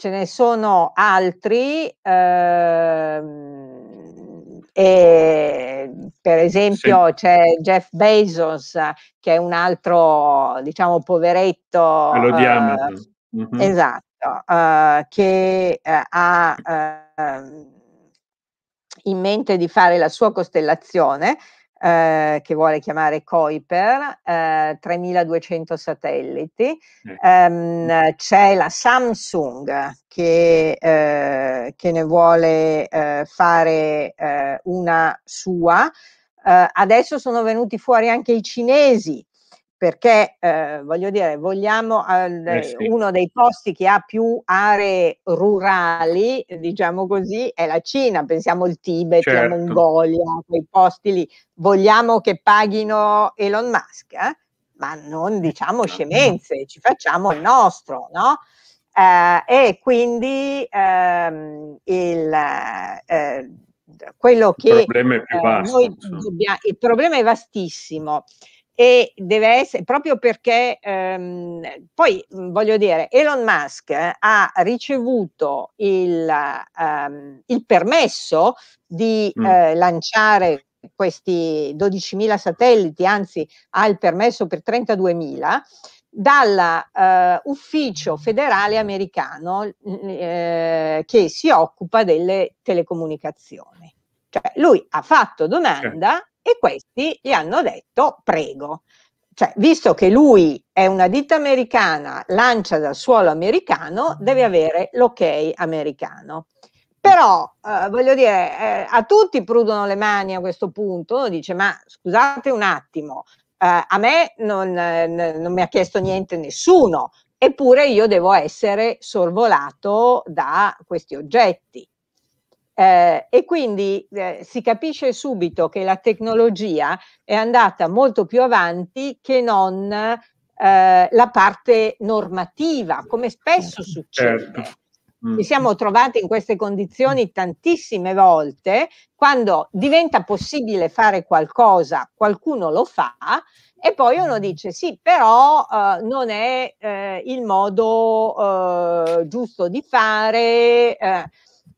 ce ne sono altri, ehm, per esempio sì. c'è Jeff Bezos che è un altro, diciamo, poveretto. Lo di Eh, mm-hmm. Esatto, eh, che eh, ha ehm, in mente di fare la sua costellazione eh, che vuole chiamare Kuiper, eh, 3200 satelliti. Ehm, mm. c'è la Samsung che, eh, che ne vuole eh, fare eh, una sua. adesso sono venuti fuori anche i cinesi perché eh, voglio dire, vogliamo eh, eh sì. uno dei posti che ha più aree rurali, diciamo così, è la Cina, pensiamo al Tibet, certo. la Mongolia, quei posti lì. Vogliamo che paghino Elon Musk, ma non diciamo certo. scemenze, ci facciamo il nostro, no? Eh, e quindi ehm, il eh, quello che il problema è, eh, vasto, eh, dobbiamo, il problema è vastissimo e deve essere proprio perché ehm, poi mhmm, voglio dire Elon Musk eh, ha ricevuto il, ehm, il permesso di mm. eh, lanciare questi 12.000 satelliti, anzi ha il permesso per 32.000 dall'ufficio eh, federale americano eh, che si occupa delle telecomunicazioni. Cioè, lui ha fatto domanda e questi gli hanno detto prego. Cioè, visto che lui è una ditta americana, lancia dal suolo americano, deve avere l'ok americano. Però, eh, voglio dire, eh, a tutti prudono le mani a questo punto, uno dice, ma scusate un attimo, eh, a me non, non mi ha chiesto niente nessuno, eppure io devo essere sorvolato da questi oggetti. Eh, e quindi eh, si capisce subito che la tecnologia è andata molto più avanti che non eh, la parte normativa, come spesso certo. succede. Certo. Mm. Ci siamo trovati in queste condizioni mm. tantissime volte, quando diventa possibile fare qualcosa, qualcuno lo fa e poi uno mm. dice sì, però eh, non è eh, il modo eh, giusto di fare. Eh,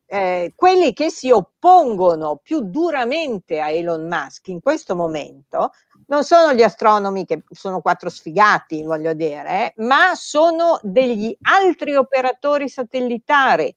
eh, quelli che si oppongono più duramente a Elon Musk in questo momento non sono gli astronomi che sono quattro sfigati, voglio dire, eh, ma sono degli altri operatori satellitari.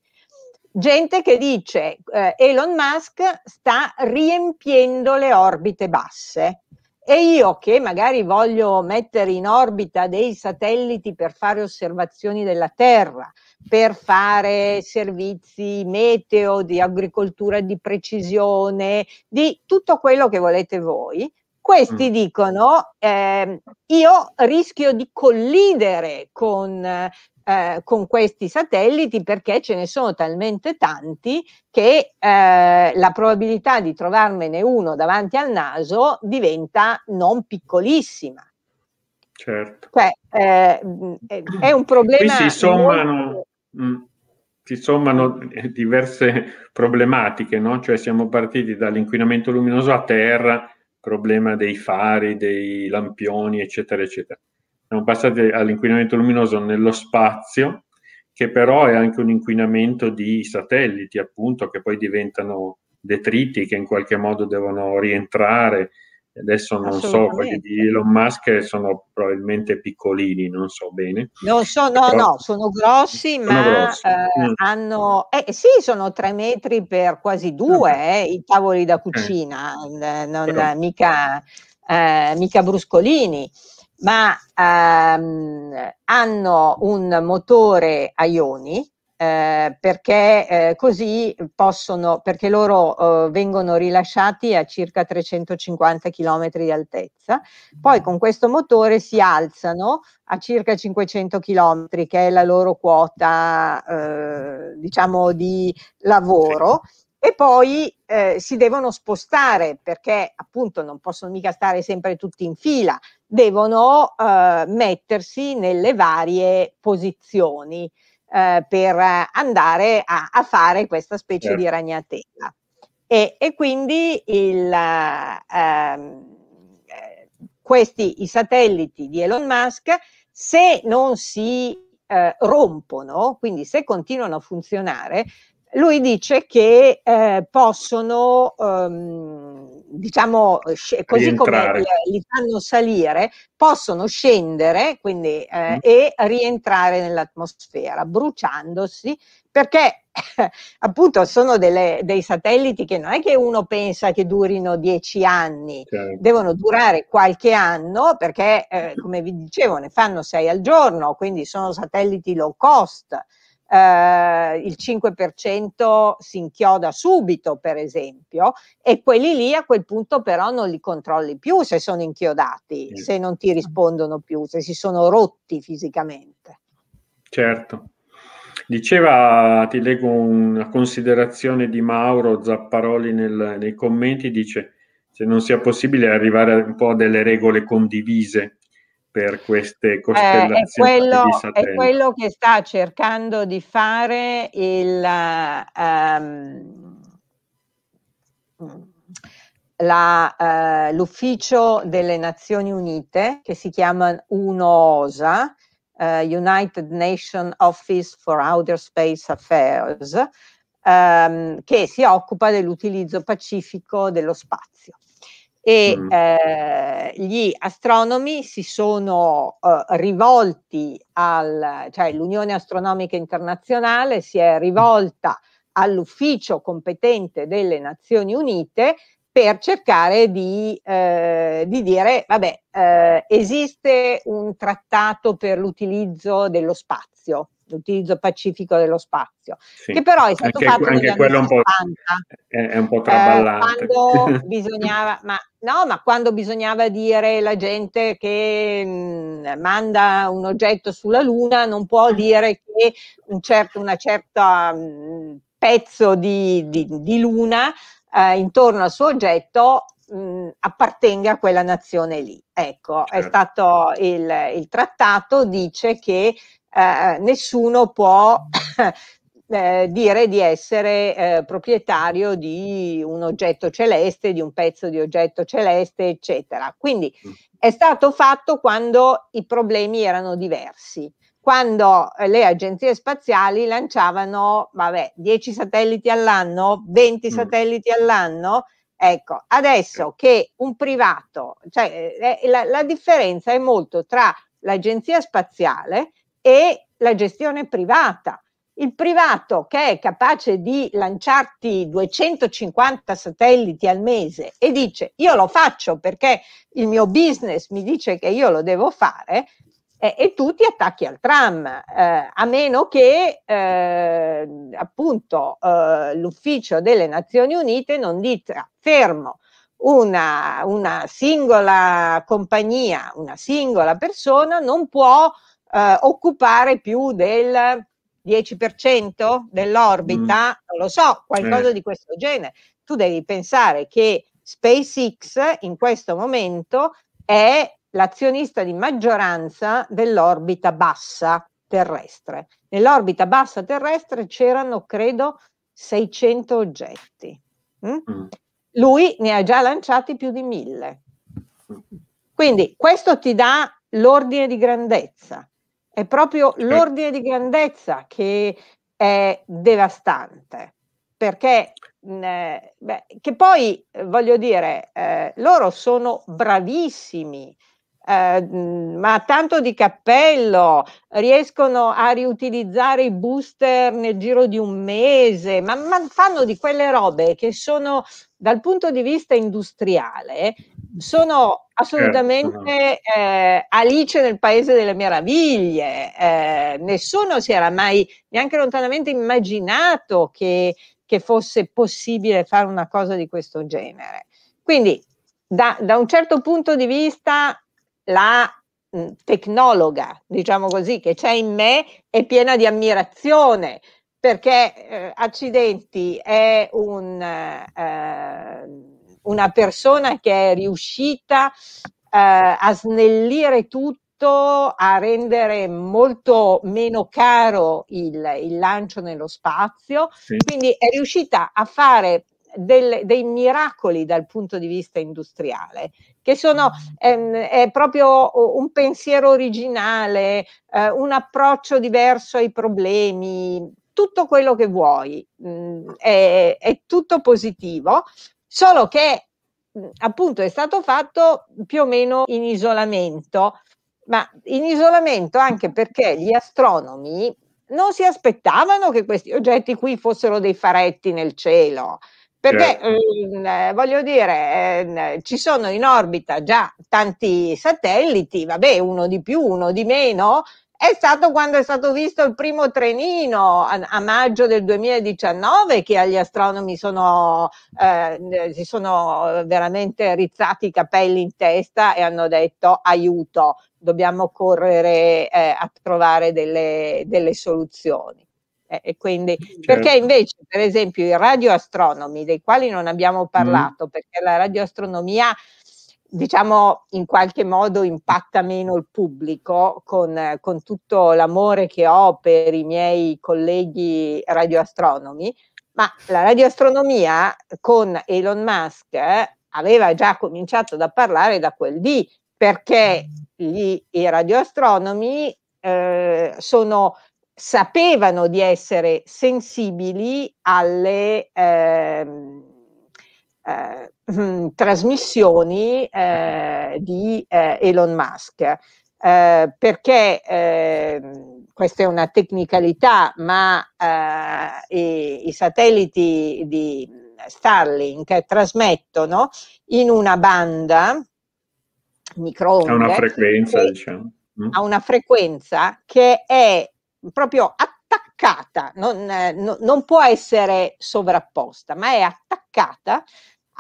Gente che dice eh, Elon Musk sta riempiendo le orbite basse e io che magari voglio mettere in orbita dei satelliti per fare osservazioni della Terra, per fare servizi meteo, di agricoltura di precisione, di tutto quello che volete voi. Questi mm. dicono eh, io rischio di collidere con, eh, con, questi satelliti perché ce ne sono talmente tanti che eh, la probabilità di trovarmene uno davanti al naso diventa non piccolissima. Certo. Cioè, eh, mm, è un problema. Qui si sommano, si mm. sommano eh, diverse problematiche, no? cioè siamo partiti dall'inquinamento luminoso a terra, problema dei fari, dei lampioni, eccetera, eccetera. Siamo passati all'inquinamento luminoso nello spazio, che però è anche un inquinamento di satelliti, appunto, che poi diventano detriti, che in qualche modo devono rientrare, adesso non so, quelli di Elon Musk sono probabilmente piccolini, non so bene. Non so, no, Però, no, sono grossi, sono ma grossi. Eh, mm. hanno, eh, sì, sono tre metri per quasi due mm. eh, i tavoli da eh. cucina, eh, non, Però, mica, eh, mica bruscolini ma ehm, hanno un motore a ioni eh, perché eh, così possono, perché loro eh, vengono rilasciati a circa 350 km di altezza, poi con questo motore si alzano a circa 500 km, che è la loro quota eh, diciamo di lavoro. E poi eh, si devono spostare perché appunto non possono mica stare sempre tutti in fila, devono mettersi nelle varie posizioni eh, per andare a, a, fare questa specie certo. di ragnatela. E, e quindi il, ehm, eh, questi i satelliti di Elon Musk, se non si eh, rompono, quindi se continuano a funzionare, lui dice che eh, possono ehm, diciamo, eh, così come li fanno salire, possono scendere quindi, eh, mm. e rientrare nell'atmosfera, bruciandosi, perché appunto sono delle, dei satelliti che non è che uno pensa che durino dieci anni, okay. devono durare qualche anno perché, eh, come vi dicevo, ne fanno sei al giorno, quindi sono satelliti low cost eh, il 5% si inchioda subito, per esempio, e quelli lì a quel punto però non li controlli più se sono inchiodati, se non ti rispondono più, se si sono rotti fisicamente. Certo. Diceva, ti leggo una considerazione di Mauro Zapparoli nel, nei commenti, dice se non sia possibile arrivare un po' a delle regole condivise per queste costellazioni eh, è, quello, è quello, che sta cercando di fare il, um, la, uh, l'ufficio delle Nazioni Unite che si chiama UNOSA, uh, eh, United Nations Office for Outer Space Affairs, um, che si occupa dell'utilizzo pacifico dello spazio e mm. eh, gli astronomi si sono eh, rivolti al, cioè l'Unione Astronomica Internazionale si è rivolta all'ufficio competente delle Nazioni Unite per cercare di, eh, di dire, vabbè, eh, esiste un trattato per l'utilizzo dello spazio l'utilizzo pacifico dello spazio, sì. che però è stato anche, fatto anche quello 60, è, è un po' eh, traballante. Eh, quando bisognava, ma, no, ma quando bisognava dire la gente che mh, mm, manda un oggetto sulla Luna non può mm. dire che un certo una certa, mh, mm, pezzo di, di, di Luna eh, intorno al suo oggetto mh, appartenga a quella nazione lì. Ecco, è certo. stato il, il trattato, dice che eh, eh, nessuno può eh, dire di essere eh, proprietario di un oggetto celeste, di un pezzo di oggetto celeste, eccetera. Quindi mm. è stato fatto quando i problemi erano diversi. Quando eh, le agenzie spaziali lanciavano, vabbè, 10 satelliti all'anno, 20 mm. satelliti all'anno, ecco, adesso che un privato, cioè eh, la, la differenza è molto tra l'agenzia spaziale e la gestione privata. Il privato che è capace di lanciarti 250 satelliti al mese e dice io lo faccio perché il mio business mi dice che io lo devo fare, e tu ti attacchi al tram, eh, a meno che eh, appunto eh, l'ufficio delle Nazioni Unite non dica fermo una, una, singola compagnia, una singola persona non può eh, occupare più del 10% dell'orbita, mm. non lo so, qualcosa eh. di questo genere. Tu devi pensare che SpaceX in questo momento è l'azionista di maggioranza dell'orbita bassa terrestre. Nell'orbita bassa terrestre c'erano, credo, 600 oggetti. Mm? Mm. Lui ne ha già lanciati più di mille. Mm. Quindi questo ti dà l'ordine di grandezza. È proprio l'ordine di grandezza che è devastante, perché mh, mhmm, eh, beh, che poi eh, voglio dire, eh, loro sono bravissimi. Eh, mhmm, ma tanto di cappello, riescono a riutilizzare i booster nel giro di un mese, ma, ma fanno di quelle robe che sono dal punto di vista industriale sono certo. assolutamente eh, Alice nel paese delle meraviglie. Eh, nessuno si era mai neanche lontanamente immaginato che, che, fosse possibile fare una cosa di questo genere. Quindi, da, da un certo punto di vista, la mh, mm, tecnologa, diciamo così, che c'è in me è piena di ammirazione perché eh, accidenti è un eh, una persona che è riuscita eh, a snellire tutto a rendere molto meno caro il, il lancio nello spazio, sì. quindi è riuscita a fare del, dei miracoli dal punto di vista industriale, che sono ehm, è proprio un pensiero originale, eh, un approccio diverso ai problemi, tutto quello che vuoi, mh, mm, è, è tutto positivo, solo che appunto è stato fatto più o meno in isolamento, ma in isolamento anche perché gli astronomi non si aspettavano che questi oggetti qui fossero dei faretti nel cielo. Perché cioè ehm, eh, voglio dire, eh, ci sono in orbita già tanti satelliti, vabbè, uno di più, uno di meno, è stato quando è stato visto il primo trenino a, a maggio del 2019 che agli astronomi sono, eh, si sono veramente rizzati i capelli in testa e hanno detto aiuto, dobbiamo correre eh, a trovare delle, delle soluzioni. Eh, quindi, certo. Perché invece, per esempio, i radioastronomi, dei quali non abbiamo mm-hmm. parlato, mm. perché la radioastronomia diciamo in qualche modo impatta meno il pubblico con, con, tutto l'amore che ho per i miei colleghi radioastronomi, ma la radioastronomia con Elon Musk aveva già cominciato da parlare da quel dì perché gli, i radioastronomi eh, sono, sapevano di essere sensibili alle... Ehm, eh, eh, Mm, trasmissioni eh, di eh, Elon Musk. Eh, perché eh, questa è una tecnicalità, ma eh, i, i, satelliti di Starlink trasmettono in una banda microonde a una frequenza, che, diciamo. Mm? a una frequenza che è proprio attaccata, non, eh, non può essere sovrapposta, ma è attaccata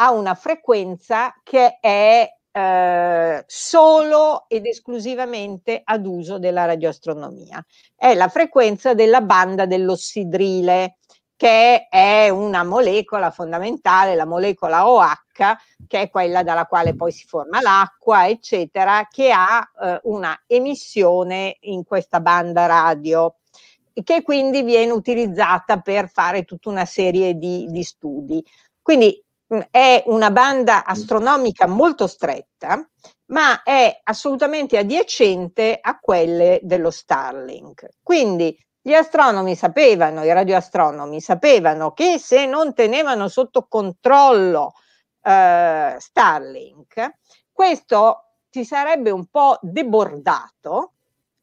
ha una frequenza che è eh, solo ed esclusivamente ad uso della radioastronomia. È la frequenza della banda dell'ossidrile, che è una molecola fondamentale, la molecola OH, che è quella dalla quale poi si forma l'acqua, eccetera, che ha eh, una emissione in questa banda radio che quindi viene utilizzata per fare tutta una serie di, di studi. Quindi Mm, è una banda mm. astronomica molto stretta, ma è assolutamente adiacente a quelle dello Starlink. Quindi gli astronomi sapevano, i radioastronomi sapevano che se non tenevano sotto controllo eh, Starlink, questo si sarebbe un po' debordato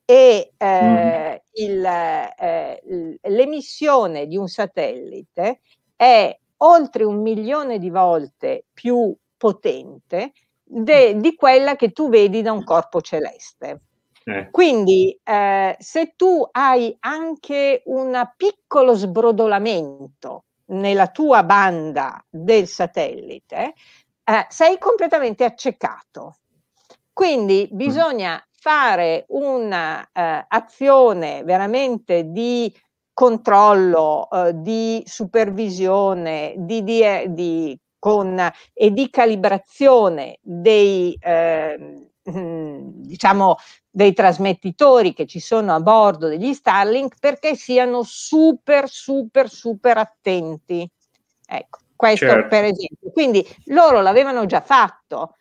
e eh, mm. il, eh, l'emissione di un satellite è oltre un milione di volte più potente de, di quella che tu vedi da un corpo celeste. Eh. Quindi eh, se tu hai anche un piccolo sbrodolamento nella tua banda del satellite, eh, sei completamente accecato. Quindi mm. bisogna fare un'azione eh, veramente di controllo, eh, di supervisione, di, di, di, con, e di calibrazione dei, eh, diciamo, dei trasmettitori che ci sono a bordo degli Starlink perché siano super, super, super attenti. Ecco, questo certo. per esempio. Quindi loro l'avevano già fatto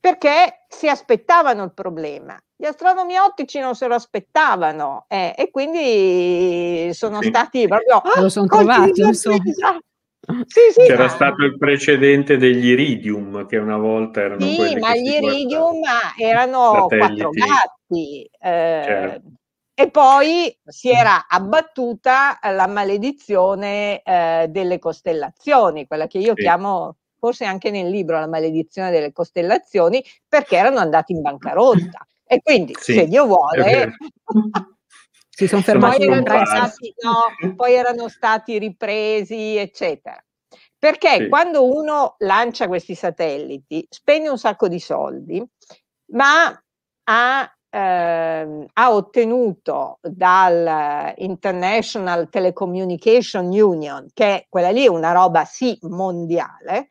perché si aspettavano il problema. Gli astronomi ottici non se lo aspettavano eh, e quindi sono sì. stati proprio... Ah, lo sono trovati, insomma. Sì, sì, C'era ma... stato il precedente degli Iridium che una volta erano... Sì, ma gli Iridium erano quattro gatti. Eh, certo. E poi si era abbattuta la maledizione eh, delle costellazioni, quella che io sì. chiamo forse anche nel libro La maledizione delle costellazioni, perché erano andati in bancarotta. E quindi, sì, se Dio vuole... si sono fermati. Poi erano, stati, no, poi erano stati ripresi, eccetera. Perché sì. quando uno lancia questi satelliti spende un sacco di soldi, ma ha eh, ha ottenuto dal International Telecommunication Union, che quella lì è una roba sì mondiale,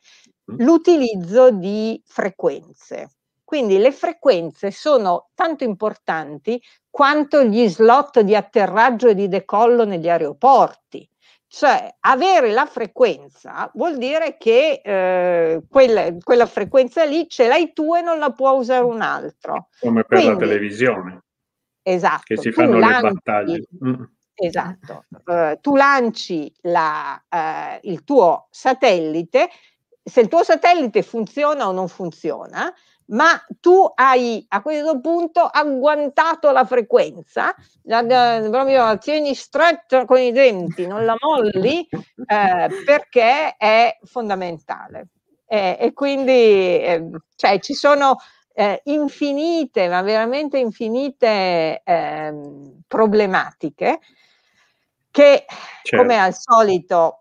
mm. l'utilizzo di frequenze. Quindi le frequenze sono tanto importanti quanto gli slot di atterraggio e di decollo negli aeroporti. Cioè, avere la frequenza vuol dire che eh, quella, quella, frequenza lì ce l'hai tu e non la può usare un altro. Come per Quindi, la televisione. Esatto. Che si fanno lanci, le battaglie. Mm. Esatto. Uh, tu lanci la, uh, il tuo satellite, se il tuo satellite funziona o non funziona, ma tu hai a questo punto agguantato la frequenza, la, la, proprio la tieni stretta con i denti, non la molli, eh, perché è fondamentale. Eh, e quindi eh, cioè, ci sono eh, infinite, ma veramente infinite ehm, problematiche che, certo. come al solito,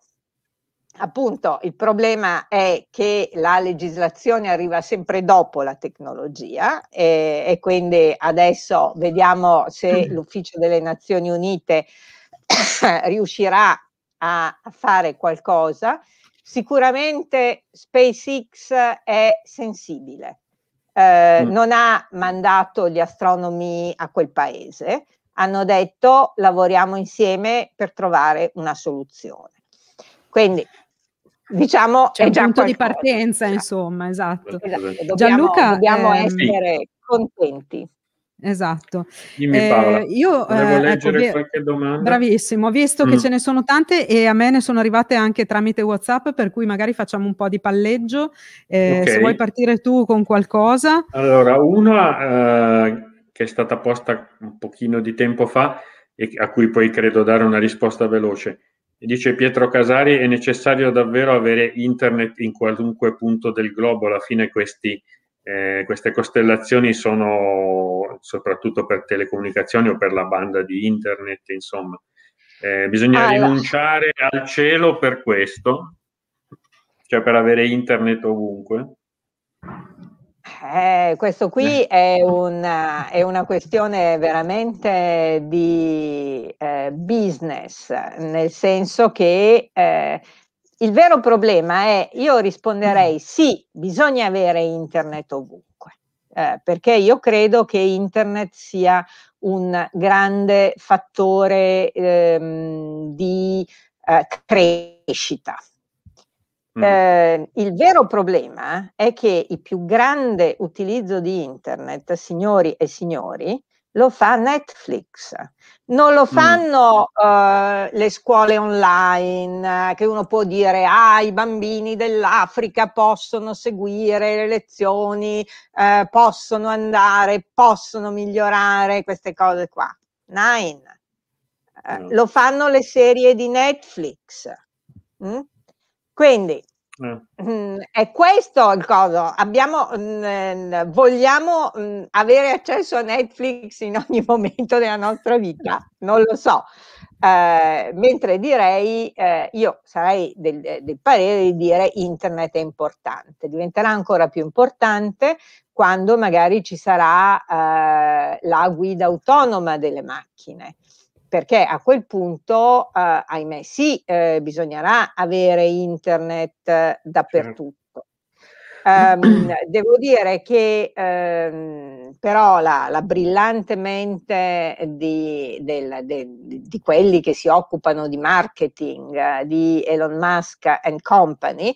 appunto il problema è che la legislazione arriva sempre dopo la tecnologia e, eh, e quindi adesso vediamo se mm. l'ufficio delle Nazioni Unite riuscirà a fare qualcosa. Sicuramente SpaceX è sensibile, eh, mm. non ha mandato gli astronomi a quel paese, hanno detto lavoriamo insieme per trovare una soluzione. Quindi diciamo cioè, è già punto qualcosa. di partenza, insomma, esatto. esatto. Dobbiamo, Gianluca, dobbiamo eh, essere contenti. Esatto. Dimmi eh, Paola, eh, io volevo eh, ecco, leggere ecco, qualche domanda. Bravissimo, ho visto mm. che ce ne sono tante e a me ne sono arrivate anche tramite WhatsApp, per cui magari facciamo un po' di palleggio. Eh, okay. Se vuoi partire tu con qualcosa. Allora, una eh, che è stata posta un pochino di tempo fa e a cui poi credo dare una risposta veloce. Dice Pietro Casari, è necessario davvero avere internet in qualunque punto del globo, alla fine questi, eh, queste costellazioni sono soprattutto per telecomunicazioni o per la banda di internet, insomma. Eh, bisogna ah, rinunciare al cielo per questo, cioè per avere internet ovunque. Eh, questo qui eh. è una, è una, questione veramente di eh, business, nel senso che eh, il vero problema è, io risponderei mm. sì, bisogna avere internet ovunque, eh, perché io credo che internet sia un grande fattore ehm, di eh, crescita eh, il vero problema è che il più grande utilizzo di internet, signori e signori, lo fa Netflix. Non lo mm. fanno mm. uh, le scuole online, che uno può dire, ah, i bambini dell'Africa possono seguire le lezioni, eh, possono andare, possono migliorare, queste cose qua. Nine. Eh, mm. lo fanno le serie di Netflix. Mm? Quindi eh. mh, mm, è questo il coso. Abbiamo, mh, mm, vogliamo mh, mm, avere accesso a Netflix in ogni momento della nostra vita? Non lo so. Eh, mentre direi, eh, io sarei del, del, parere di dire internet è importante, diventerà ancora più importante quando magari ci sarà eh, la guida autonoma delle macchine perché a quel punto, eh, ahimè, sì, eh, bisognerà avere internet eh, dappertutto. Um, devo dire che um, però la, la brillante mente di, del, de, di, quelli che si occupano di marketing eh, di Elon Musk and Company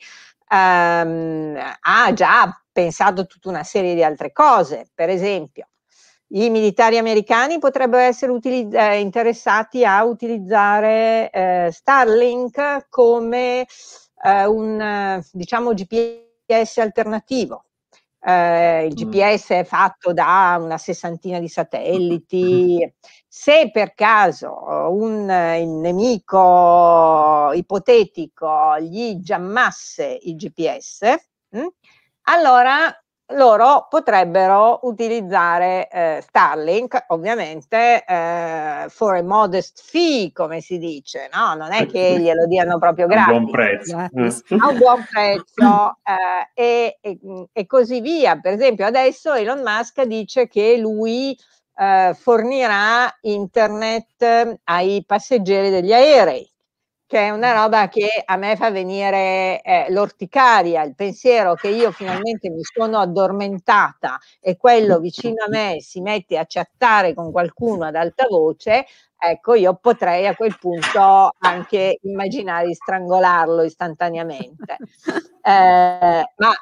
um, ha già pensato tutta una serie di altre cose. Per esempio, i militari americani potrebbero essere utilizz- eh, interessati a utilizzare eh, Starlink come eh, un diciamo, GPS alternativo. Eh, il mm. GPS è fatto da una sessantina di satelliti. Mm-hmm. Se per caso un eh, nemico ipotetico gli giammasse il GPS, mh, hm, allora loro potrebbero utilizzare eh, Starlink, ovviamente, eh, for a modest fee, come si dice, no? Non è eh, che glielo diano proprio gratis. A un buon prezzo. A un buon prezzo eh, e, e, e, così via. Per esempio, adesso Elon Musk dice che lui eh, fornirà internet eh, ai passeggeri degli aerei che è una roba che a me fa venire eh, l'orticaria, il pensiero che io finalmente mi sono addormentata e quello vicino a me si mette a chattare con qualcuno ad alta voce, ecco io potrei a quel punto anche immaginare di strangolarlo istantaneamente. Eh, ma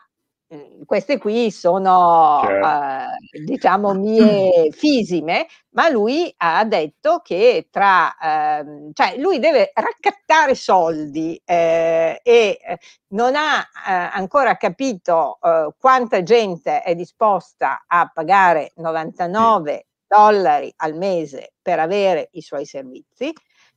Mhmm, queste qui sono certo. eh, diciamo mie fisime, ma lui ha detto che tra, eh, cioè lui deve raccattare soldi eh, e eh, non ha eh, ancora capito eh, quanta gente è disposta a pagare 99 sì. dollari al mese per avere i suoi servizi.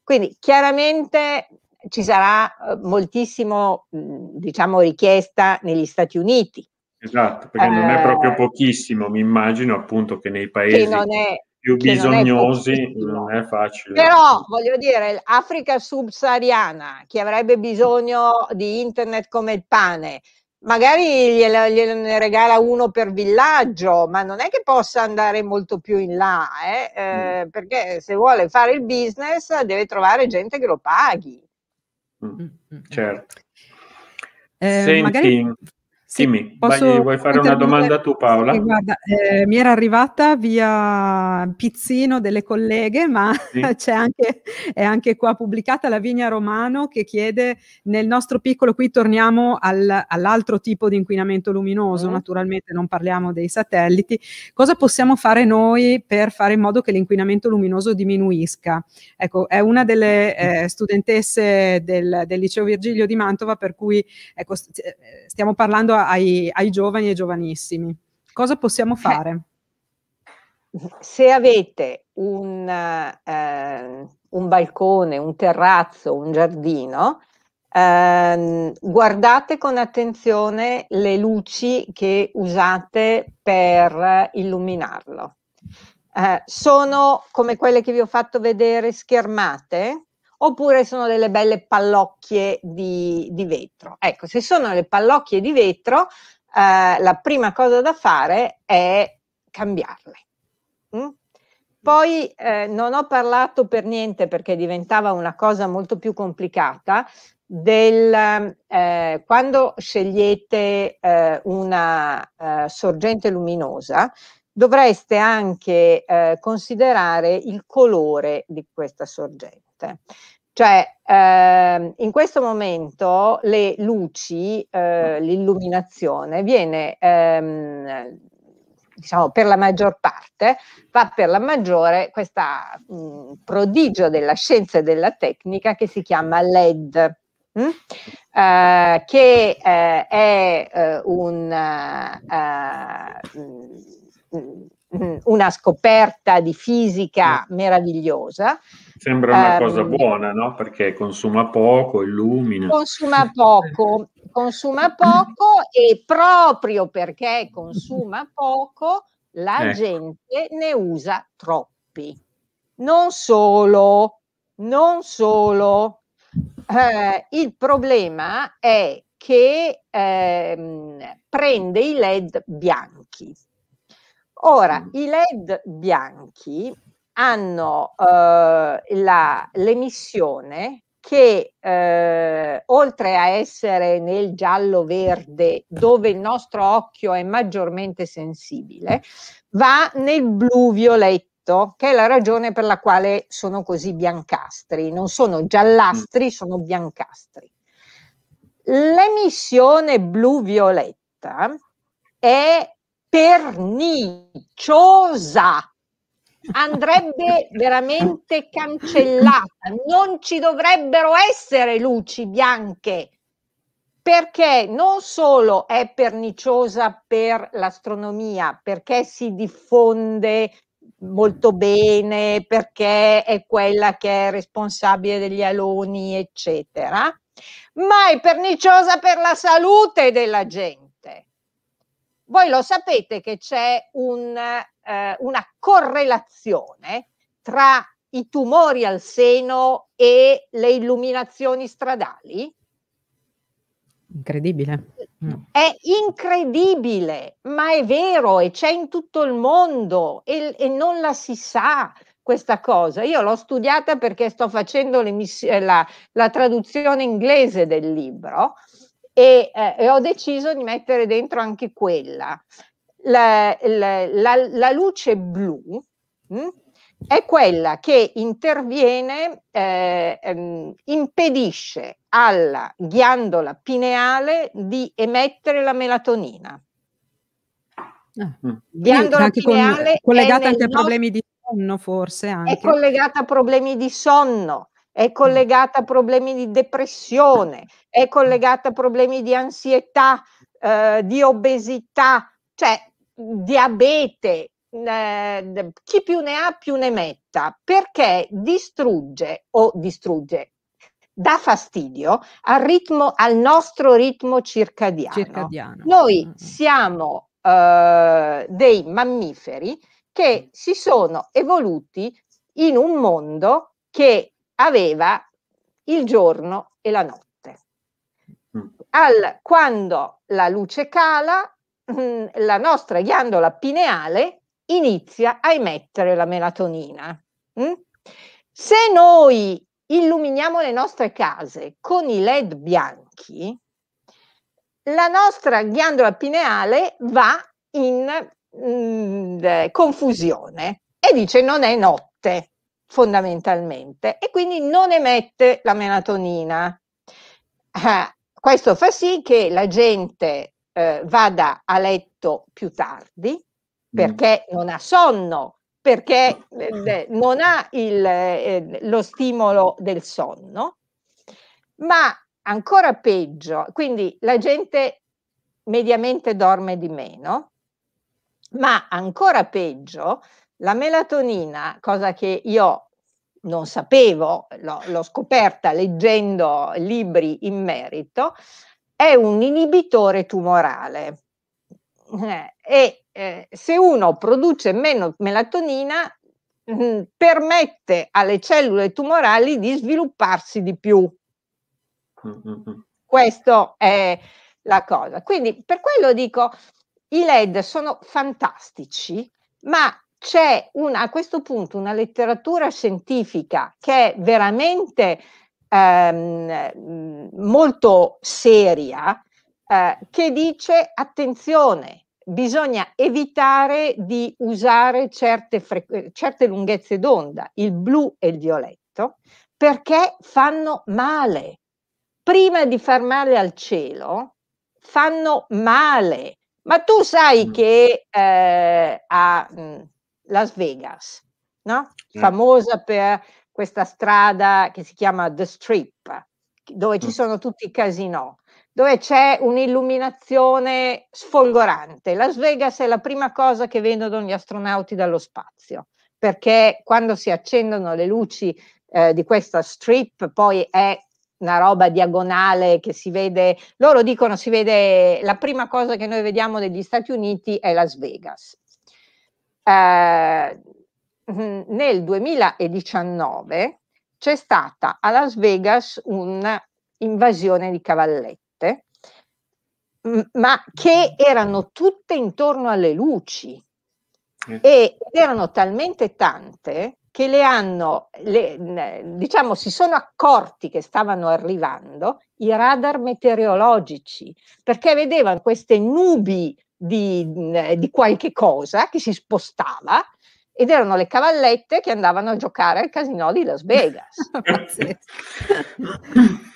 Quindi chiaramente ci sarà eh, moltissimo, diciamo, richiesta negli Stati Uniti. Esatto, perché non è proprio eh, pochissimo, mi immagino appunto che nei paesi che più bisognosi non è, non è, facile. Però voglio dire, l'Africa subsahariana che avrebbe bisogno di internet come il pane, magari gliela, gliene regala uno per villaggio, ma non è che possa andare molto più in là, eh? Mm. Eh, perché se vuole fare il business deve trovare gente che lo paghi. Mm. Mm, mm, certo. Eh, Senti, magari sì, Dimmi, posso... vuoi fare una domanda tu Paola? Sì, guarda, eh, mi era arrivata via Pizzino delle colleghe, ma sì. c'è anche, è anche qua pubblicata la Vigna Romano che chiede, nel nostro piccolo qui torniamo al, all'altro tipo di inquinamento luminoso, mm. naturalmente non parliamo dei satelliti, cosa possiamo fare noi per fare in modo che l'inquinamento luminoso diminuisca? Ecco, è una delle mm. eh, studentesse del, del, liceo Virgilio di Mantova per cui ecco, eh, stiamo parlando ai, ai giovani e giovanissimi. Cosa possiamo eh. fare? Se avete un, eh, un balcone, un terrazzo, un giardino, eh, guardate con attenzione le luci che usate per illuminarlo. Eh, sono come quelle che vi ho fatto vedere schermate, oppure sono delle belle pallocchie di, di vetro. Ecco, se sono le pallocchie di vetro, eh, la prima cosa da fare è cambiarle. Mm? Poi eh, non ho parlato per niente perché diventava una cosa molto più complicata del eh, quando scegliete eh, una eh, sorgente luminosa dovreste anche eh, considerare il colore di questa sorgente forte. Cioè, ehm, in questo momento le luci, eh, mm. l'illuminazione viene, ehm, diciamo, per la maggior parte, fa per la maggiore questo mm, prodigio della scienza e della tecnica che si chiama LED. Mm? Eh, che eh, è eh, un eh, mm, una scoperta di fisica meravigliosa Sembra una um, cosa ehm, buona, no? Perché consuma poco, illumina. Consuma poco, consuma poco e proprio perché consuma poco la ecco. gente ne usa troppi. Non solo, non solo. Eh, il problema è che eh, prende i led bianchi. Ora, mm. i led bianchi hanno eh, la, l'emissione che eh, oltre a essere nel giallo-verde, dove il nostro occhio è maggiormente sensibile, va nel blu-violetto, che è la ragione per la quale sono così biancastri. Non sono mm. giallastri, sono biancastri. L'emissione blu-violetta è perniciosa andrebbe veramente cancellata. Non ci dovrebbero essere luci bianche perché non solo è perniciosa per l'astronomia, perché si diffonde molto bene, perché è quella che è responsabile degli aloni, eccetera, ma è perniciosa per la salute della gente. Voi lo sapete che c'è un eh, una correlazione tra i tumori al seno e le illuminazioni stradali? Incredibile. È incredibile, ma è vero e c'è in tutto il mondo e, e non la si sa questa cosa. Io l'ho studiata perché sto facendo eh, la, la, traduzione inglese del libro e, eh, e ho deciso di mettere dentro anche quella la, la, la, la luce blu mh, mm, è quella che interviene, eh, ehm, impedisce alla ghiandola pineale di emettere la melatonina. Ah. Mm. Ghiandola anche pineale con, collegata anche a problemi di sonno, forse. Anche. È collegata a problemi di sonno, è collegata a problemi di depressione, è collegata a problemi di ansietà, eh, di obesità, cioè diabete, eh, chi più ne ha più ne metta, perché distrugge o distrugge, dà fastidio al, ritmo, al nostro ritmo circadiano. circadiano. Noi mm, mm. siamo eh, dei mammiferi che mm. si sono evoluti in un mondo che aveva il giorno e la notte. Al, quando la luce cala, Mm, la nostra ghiandola pineale inizia a emettere la melatonina. Mm? Se noi illuminiamo le nostre case con i led bianchi, la nostra ghiandola pineale va in mh, mm, eh, confusione e dice non è notte fondamentalmente e quindi non emette la melatonina. Ah, questo fa sì che la gente eh, vada a letto più tardi mm. perché mm. non ha sonno, perché eh, eh, non ha il, eh, lo stimolo del sonno, ma ancora peggio, quindi la gente mediamente dorme di meno, ma ancora peggio, la melatonina, cosa che io non sapevo, l'ho, l'ho scoperta leggendo libri in merito, è un inibitore tumorale eh, e eh, se uno produce meno melatonina mh, mm, permette alle cellule tumorali di svilupparsi di più. Mm-hmm. Questo è la cosa. Quindi per quello dico, i LED sono fantastici, ma c'è una, a questo punto una letteratura scientifica che è veramente ehm, molto seria eh, che dice attenzione, bisogna evitare di usare certe, certe lunghezze d'onda, il blu e il violetto, perché fanno male. Prima di far male al cielo, fanno male. Ma tu sai mm. che eh, a mm, Las Vegas, no? Mm. famosa per questa strada che si chiama The Strip, dove ci mm. sono tutti i casinò, dove c'è un'illuminazione sfolgorante. Las Vegas è la prima cosa che vedono gli astronauti dallo spazio, perché quando si accendono le luci eh, di questa strip, poi è una roba diagonale che si vede, loro dicono si vede, la prima cosa che noi vediamo degli Stati Uniti è Las Vegas. Eh, Mm, nel 2019 c'è stata a Las Vegas un'invasione di cavallette, ma che mm-hmm. erano tutte intorno alle luci e erano talmente tante che le hanno, le, diciamo, si sono accorti che stavano arrivando i radar meteorologici, perché vedevano queste nubi di, di qualche cosa che si spostava ed erano le cavallette che andavano a giocare al casino di Las Vegas.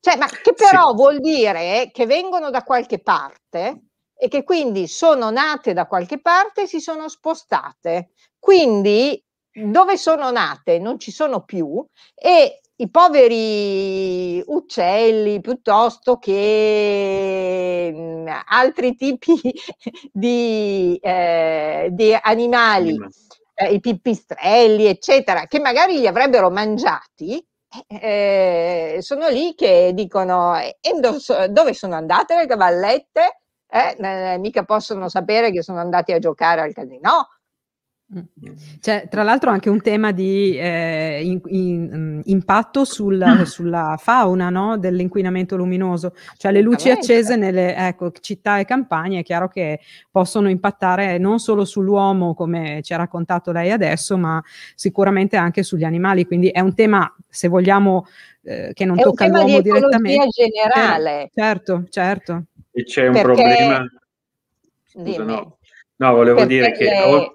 cioè, ma che però sì. vuol dire che vengono da qualche parte e che quindi sono nate da qualche parte e si sono spostate. Quindi dove sono nate non ci sono più e i poveri uccelli piuttosto che mm, altri tipi di, eh, di animali eh, i pipistrelli, eccetera, che magari li avrebbero mangiati, eh, sono lì che dicono dove sono andate le cavallette? Eh, eh, mica possono sapere che sono andati a giocare al casino Mm. C'è cioè, tra l'altro anche un tema di eh, in, in, mm, impatto sul, ah. sulla fauna no? dell'inquinamento luminoso, cioè le luci accese nelle ecco, città e campagne è chiaro che possono impattare non solo sull'uomo come ci ha raccontato lei adesso, ma sicuramente anche sugli animali, quindi è un tema se vogliamo eh, che non è tocca tema di direttamente. generale. Eh, certo, certo. E c'è un Perché... problema. Scusa, no. no, volevo Perché dire che... Le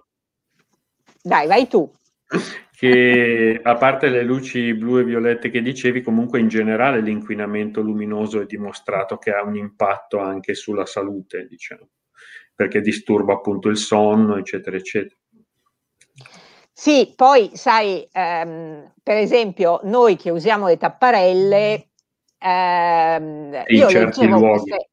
dai, vai tu. Che a parte le luci blu e violette che dicevi, comunque in generale l'inquinamento luminoso è dimostrato che ha un impatto anche sulla salute, diciamo, perché disturba appunto il sonno, eccetera, eccetera. Sì, poi sai, ehm, per esempio, noi che usiamo le tapparelle, ehm, io, luoghi. queste,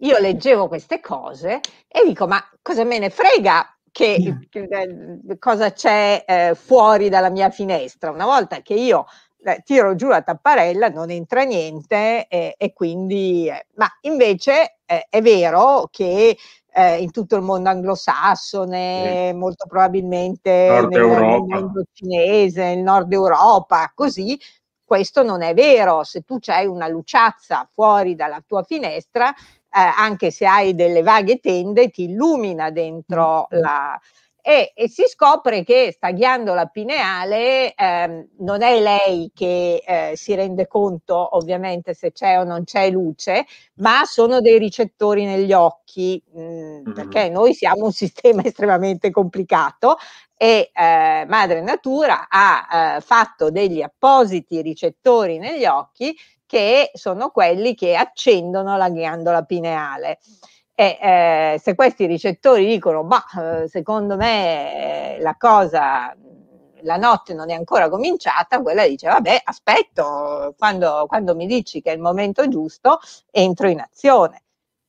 io leggevo queste cose e dico, ma cosa me ne frega che, che eh, cosa c'è eh, fuori dalla mia finestra. Una volta che io eh, tiro giù la tapparella, non entra niente eh, e quindi... Eh, ma invece eh, è vero che eh, in tutto il mondo anglosassone, sì. molto probabilmente nel mondo cinese, nel nord Europa, così questo non è vero, se tu hai una luciazza fuori dalla tua finestra, eh, anche se hai delle vaghe tende, ti illumina dentro mm. la, e, e, si scopre che sta ghiandola pineale ehm, non è lei che eh, si rende conto ovviamente se c'è o non c'è luce, ma sono dei ricettori negli occhi, mh, mm, mm-hmm. perché noi siamo un sistema estremamente complicato e eh, Madre Natura ha eh, fatto degli appositi ricettori negli occhi che sono quelli che accendono la ghiandola pineale. E eh, se questi ricettori dicono, ma eh, secondo me eh, la cosa, mm, la notte non è ancora cominciata, quella dice, vabbè, aspetto, quando, quando mi dici che è il momento giusto, entro in azione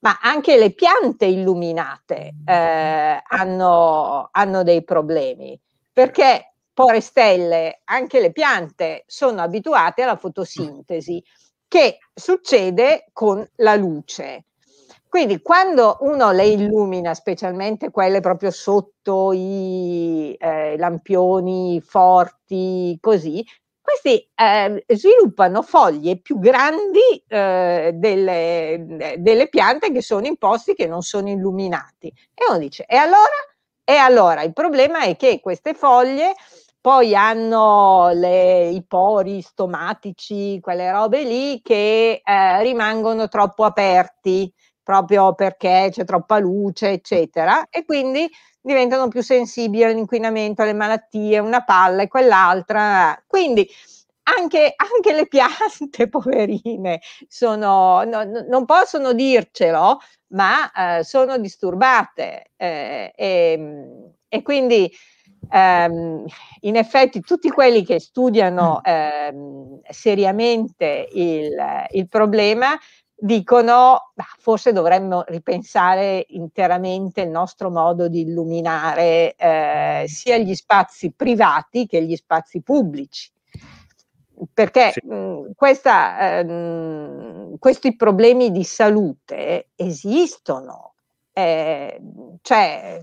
ma anche le piante illuminate eh, hanno, hanno, dei problemi, perché stelle, anche le piante sono abituate alla fotosintesi che succede con la luce. Quindi quando uno le illumina, specialmente quelle proprio sotto i eh, lampioni forti, così, questi eh, sviluppano foglie più grandi eh, delle, delle, piante che sono in posti che non sono illuminati. E uno dice, e allora? E allora il problema è che queste foglie poi hanno le, i pori stomatici, quelle robe lì che eh, rimangono troppo aperti proprio perché c'è troppa luce, eccetera, e quindi diventano più sensibili all'inquinamento, alle malattie, una palla e quell'altra. Quindi anche, anche le piante, poverine, sono, no, non possono dircelo, ma eh, sono disturbate. Eh, e, ehm, e, quindi ehm, in effetti tutti quelli che studiano ehm, seriamente il, il problema dicono bah, forse dovremmo ripensare interamente il nostro modo di illuminare eh, sia gli spazi privati che gli spazi pubblici. Perché sì. mh, mm, questa, mh, ehm, questi problemi di salute esistono, eh, cioè,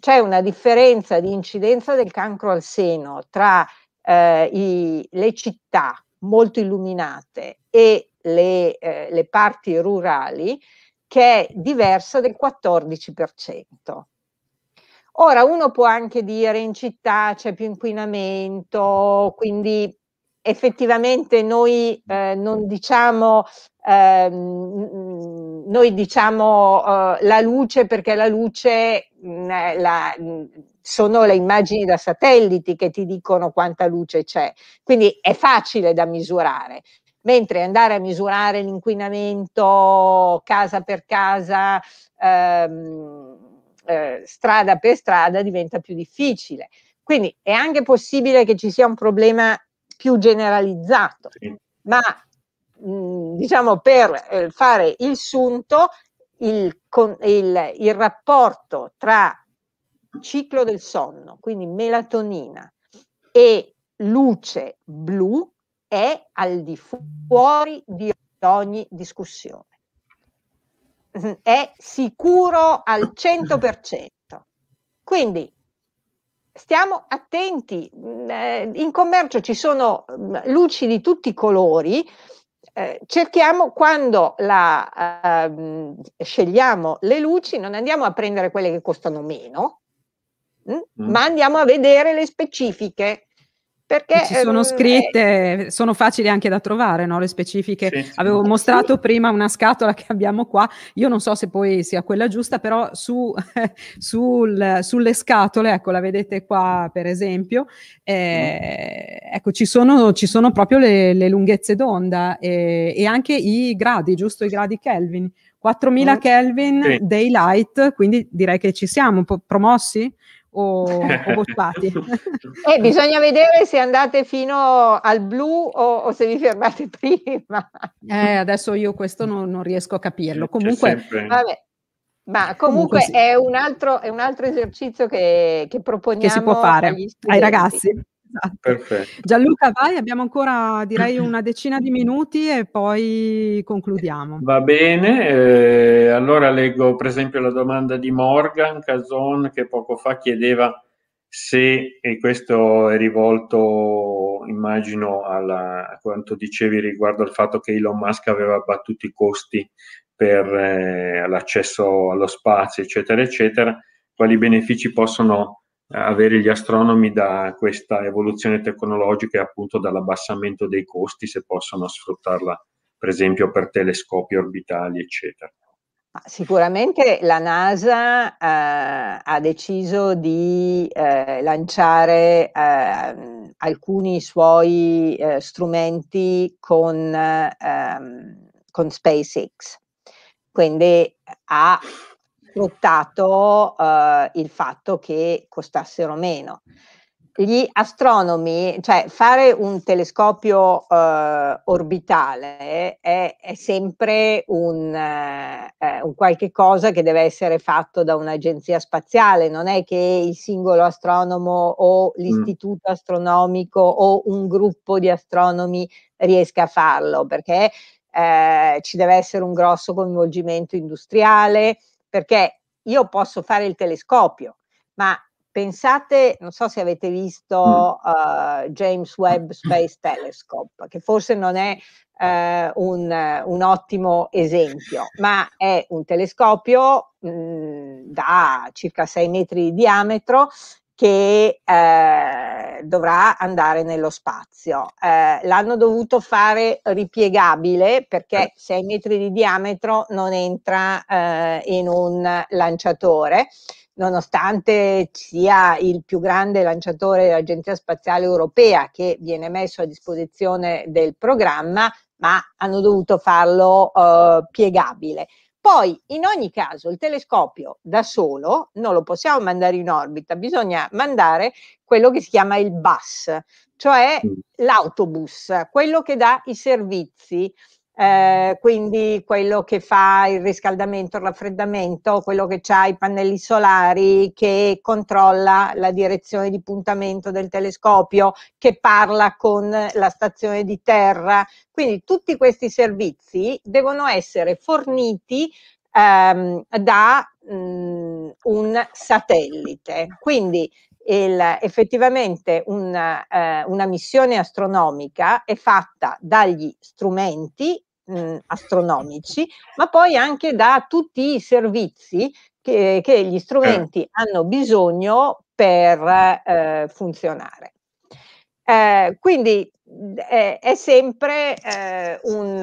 c'è una differenza di incidenza del cancro al seno tra eh, i, le città molto illuminate e le, eh, le parti rurali, che è diversa del 14%. Ora uno può anche dire in città c'è più inquinamento, quindi effettivamente noi eh, non diciamo, ehm, noi diciamo eh, la luce perché la luce mh, mm, la, mh, mm, sono le immagini da satelliti che ti dicono quanta luce c'è, quindi è facile da misurare mentre andare a misurare l'inquinamento casa per casa, ehm, eh, strada per strada, diventa più difficile. Quindi è anche possibile che ci sia un problema più generalizzato, sì. ma mh, diciamo per eh, fare il sunto, il, con, il, il rapporto tra ciclo del sonno, quindi melatonina e luce blu è al di fuori di ogni discussione. È sicuro al 100%. Quindi stiamo attenti, eh, in commercio ci sono mm, luci di tutti i colori, eh, cerchiamo quando la, eh, scegliamo le luci, non andiamo a prendere quelle che costano meno, mh, mm, mm. ma andiamo a vedere le specifiche. Perché, ci sono ehm, scritte, eh, sono facili anche da trovare no? le specifiche. Sì, Avevo sì. mostrato prima una scatola che abbiamo qua, io non so se poi sia quella giusta, però su, sul, sulle scatole, ecco la vedete qua per esempio, eh, ecco ci sono, ci sono proprio le, le lunghezze d'onda e, eh, e anche i gradi, giusto i gradi Kelvin. 4000 mm. Kelvin, sì. daylight, quindi direi che ci siamo promossi o, o bocciati. eh, bisogna vedere se andate fino al blu o, o se vi fermate prima. Eh, adesso io questo non, non riesco a capirlo. Comunque, vabbè, ma comunque, comunque sì. è, un altro, è, un altro, esercizio che, che proponiamo che si può fare ai ragazzi esatto. Perfetto. Gianluca, vai, abbiamo ancora direi una decina di minuti e poi concludiamo. Va bene, eh, allora leggo per esempio la domanda di Morgan Cason che poco fa chiedeva se, e questo è rivolto immagino alla, a quanto dicevi riguardo al fatto che Elon Musk aveva abbattuto i costi per eh, l'accesso allo spazio, eccetera, eccetera, quali benefici possono avere gli astronomi da questa evoluzione tecnologica e appunto dall'abbassamento dei costi se possono sfruttarla per esempio per telescopi orbitali eccetera. Sicuramente la NASA eh, ha deciso di eh, lanciare eh, alcuni suoi eh, strumenti con, ehm, con SpaceX, quindi ha sfruttato eh, il fatto che costassero meno. Gli astronomi, cioè fare un telescopio eh, orbitale è, è, sempre un, eh, eh un qualche cosa che deve essere fatto da un'agenzia spaziale, non è che il singolo astronomo o mm. l'istituto mm. astronomico o un gruppo di astronomi riesca a farlo, perché eh, ci deve essere un grosso coinvolgimento industriale, perché io posso fare il telescopio, ma pensate, non so se avete visto uh, James Webb Space Telescope, che forse non è uh, un, un, ottimo esempio, ma è un telescopio mh, mm, da circa 6 metri di diametro che eh, dovrà andare nello spazio. Eh, l'hanno dovuto fare ripiegabile perché 6 eh. metri di diametro non entra eh, in un lanciatore, nonostante sia il più grande lanciatore dell'Agenzia Spaziale Europea che viene messo a disposizione del programma, ma hanno dovuto farlo eh, piegabile. Poi, in ogni caso, il telescopio da solo non lo possiamo mandare in orbita, bisogna mandare quello che si chiama il bus, cioè mm. l'autobus, quello che dà i servizi eh, quindi quello che fa il riscaldamento, il raffreddamento, quello che ha i pannelli solari, che controlla la direzione di puntamento del telescopio, che parla con la stazione di terra. Quindi tutti questi servizi devono essere forniti ehm, da mh, mm, un satellite. Quindi il, effettivamente una, eh, una, missione astronomica è fatta dagli strumenti mh, mhmm, astronomici, ma poi anche da tutti i servizi che, che gli eh. strumenti eh. hanno bisogno per eh, funzionare. Eh, quindi eh, è sempre eh, un,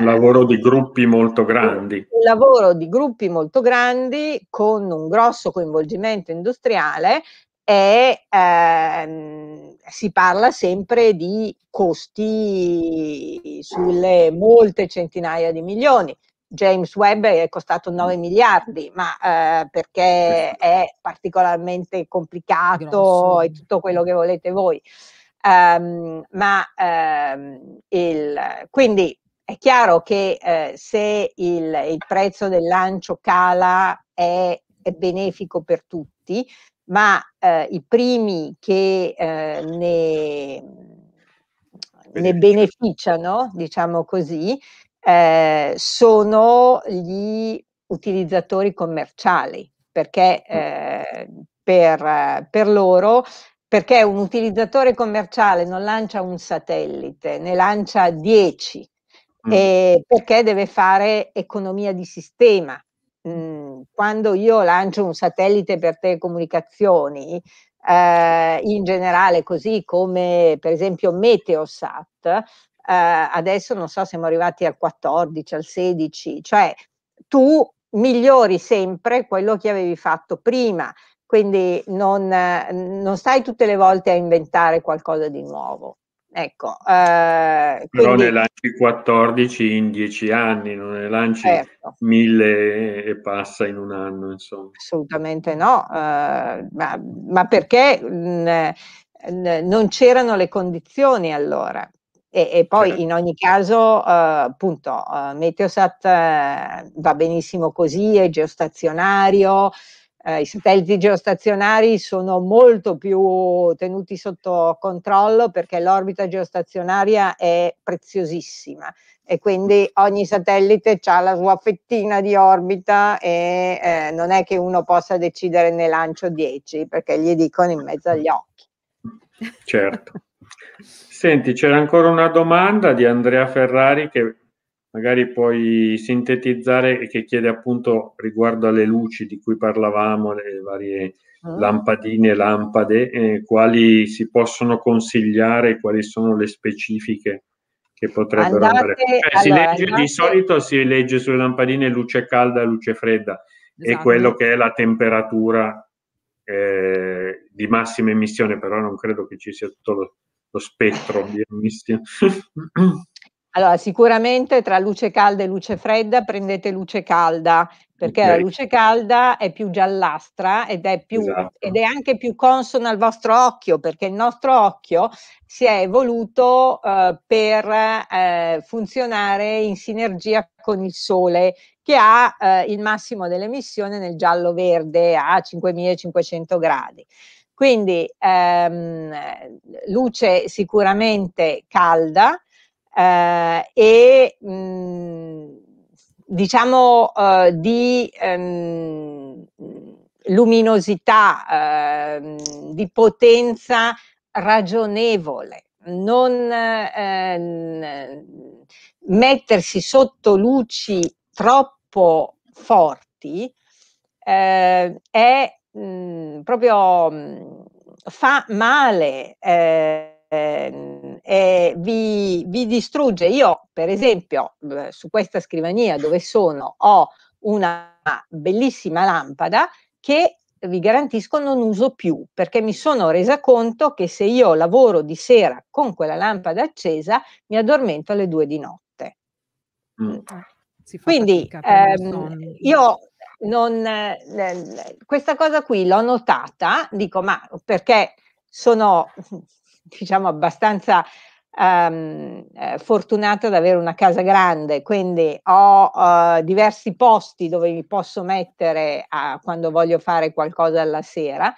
lavoro di gruppi molto grandi. un lavoro di gruppi molto grandi con un grosso coinvolgimento industriale e ehm, si parla sempre di costi sulle molte centinaia di milioni. James Webb è costato 9 mm. miliardi, ma eh, perché è particolarmente complicato Grosso. e tutto quello che volete voi. Um, ma um, il, quindi è chiaro che eh, se il, il prezzo del lancio cala è benefico per tutti, ma eh, i primi che eh, ne, ne, beneficiano, diciamo così, eh, sono gli utilizzatori commerciali, perché mm. eh, per, per loro perché un utilizzatore commerciale non lancia un satellite, ne lancia 10, mm. Eh, perché deve fare economia di sistema. Mm quando io lancio un satellite per telecomunicazioni, eh, in generale così come per esempio Meteosat, eh, adesso non so, siamo arrivati al 14, al 16, cioè tu migliori sempre quello che avevi fatto prima, quindi non, non stai tutte le volte a inventare qualcosa di nuovo. Ecco, eh, Però ne lanci 14 in 10 anni, non ne lanci certo. mille e passa in un anno, insomma. Assolutamente no, eh, ma, ma, perché mh, mm, mh, non c'erano le condizioni allora. E, e poi certo. in ogni caso, eh, appunto, eh, Meteosat eh, va benissimo così, è geostazionario, eh, i satelliti geostazionari sono molto più tenuti sotto controllo perché l'orbita geostazionaria è preziosissima e quindi ogni satellite ha la sua fettina di orbita e eh, non è che uno possa decidere ne lancio 10 perché gli dicono in mezzo agli occhi. Certo. Senti, c'era ancora una domanda di Andrea Ferrari che magari puoi sintetizzare e che chiede appunto riguardo alle luci di cui parlavamo, le varie mm. lampadine, lampade, eh, quali si possono consigliare, quali sono le specifiche che potrebbero andate, cioè, allora, legge, andate, Di solito si legge sulle lampadine luce calda e luce fredda esatto. e quello che è la temperatura eh, di massima emissione, però non credo che ci sia tutto lo, lo spettro di emissione. Allora, sicuramente tra luce calda e luce fredda prendete luce calda, perché okay. la luce calda è più giallastra ed è, più, esatto. ed è, anche più consona al vostro occhio, perché il nostro occhio si è evoluto eh, per eh, funzionare in sinergia con il sole, che ha eh, il massimo dell'emissione nel giallo-verde a 5500 gradi. Quindi ehm, luce sicuramente calda, eh, e mh, mm, diciamo eh, di ehm, luminosità, ehm, di potenza ragionevole, non ehm, mettersi sotto luci troppo forti eh, è mh, mm, proprio mh, mm, fa male. Eh, ehm, eh, vi, vi distrugge. Io, per esempio, eh, su questa scrivania dove sono ho una bellissima lampada che vi garantisco non uso più perché mi sono resa conto che se io lavoro di sera con quella lampada accesa mi addormento alle due di notte. Mm. Ah, Quindi ehm, io non, eh, eh, questa cosa qui l'ho notata, dico ma perché sono diciamo abbastanza ehm, eh, fortunata ad avere una casa grande, quindi ho eh, diversi posti dove mi posso mettere a, quando voglio fare qualcosa alla sera.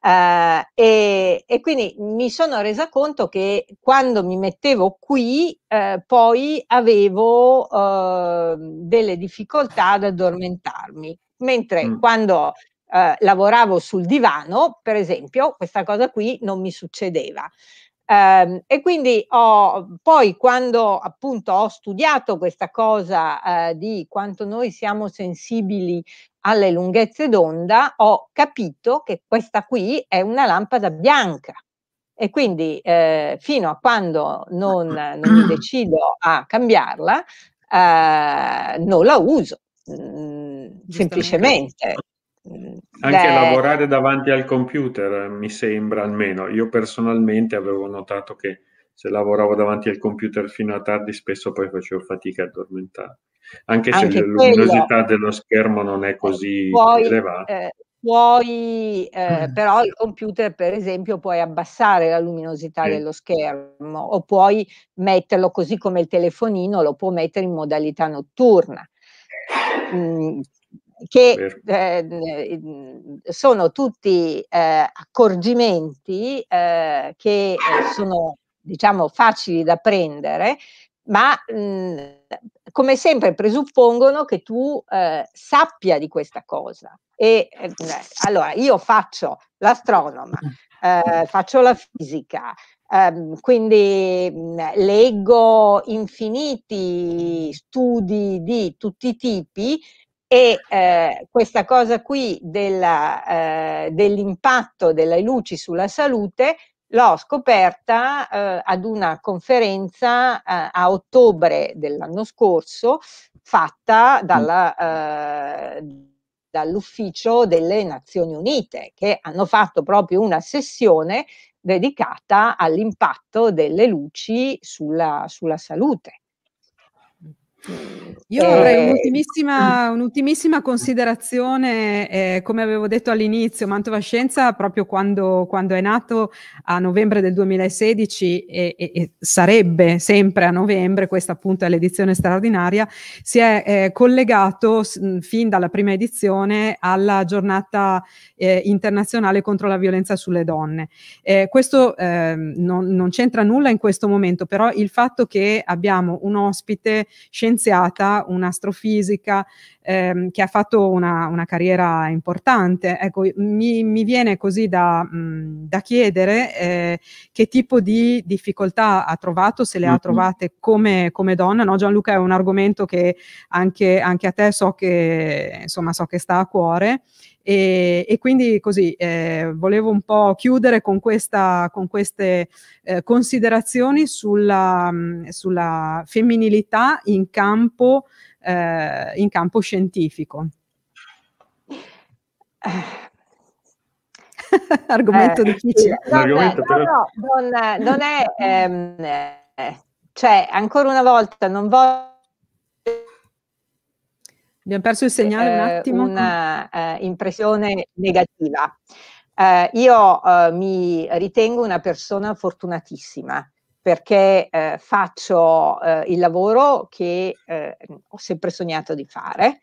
Uh, e, e, quindi mi sono resa conto che quando mi mettevo qui uh, poi avevo uh, delle difficoltà ad addormentarmi, mentre mm. quando eh, lavoravo sul divano, per esempio, questa cosa qui non mi succedeva. Eh, e quindi ho, poi quando appunto ho studiato questa cosa eh, di quanto noi siamo sensibili alle lunghezze d'onda, ho capito che questa qui è una lampada bianca. E quindi eh, fino a quando non, non mi decido a cambiarla, eh, non la uso mm, semplicemente anche Beh, lavorare davanti al computer, eh, mi sembra almeno. Io personalmente avevo notato che se lavoravo davanti al computer fino a tardi spesso poi facevo fatica a addormentare Anche, se quello, la luminosità dello schermo non è così eh, puoi, elevata. Eh, puoi, eh, mm. però il computer per esempio puoi abbassare la luminosità sì. dello schermo o puoi metterlo così come il telefonino, lo può mettere in modalità notturna. Mm, che eh, sono tutti eh, accorgimenti eh, che eh, sono diciamo facili da prendere, ma mh, mhmm, come sempre presuppongono che tu eh, sappia di questa cosa. E ehm, allora io faccio l'astronoma, eh, faccio la fisica, Um, quindi mh, mhmm, leggo infiniti studi di tutti i tipi e eh, questa cosa qui della, eh, dell'impatto delle luci sulla salute l'ho scoperta eh, ad una conferenza eh, a ottobre dell'anno scorso fatta dalla, eh, dall'ufficio delle Nazioni Unite che hanno fatto proprio una sessione dedicata all'impatto delle luci sulla, sulla salute. Io eh, avrei eh, un'ultimissima, mm. un'ultimissima considerazione, eh, come avevo detto all'inizio, Mantova Scienza proprio quando, quando, è nato a novembre del 2016 e, e, e, sarebbe sempre a novembre, questa appunto è l'edizione straordinaria, si è eh, collegato mh, mm, fin dalla prima edizione alla giornata eh, internazionale contro la violenza sulle donne. Eh, questo ehm, non, non c'entra nulla in questo momento, però il fatto che abbiamo un ospite scienziato scienziata, un'astrofisica ehm, che ha fatto una, una carriera importante. Ecco, mi, mi, viene così da, mh, da chiedere eh, che tipo di difficoltà ha trovato, se le mm-hmm. ha trovate come, come donna. No, Gianluca è un argomento che anche, anche a te so che, insomma, so che sta a cuore e, e quindi così eh, volevo un po' chiudere con, questa, con queste eh, considerazioni sulla, mm, sulla, femminilità in campo, eh, in campo scientifico. argomento eh, difficile. No, L'argomento no, no, non, non è, ehm, eh, cioè, ancora una volta, non voglio Abbiamo perso il segnale un eh, attimo. Un'impressione eh, negativa. Eh, io mi ritengo una persona fortunatissima perché faccio il lavoro che ho sempre sognato di fare,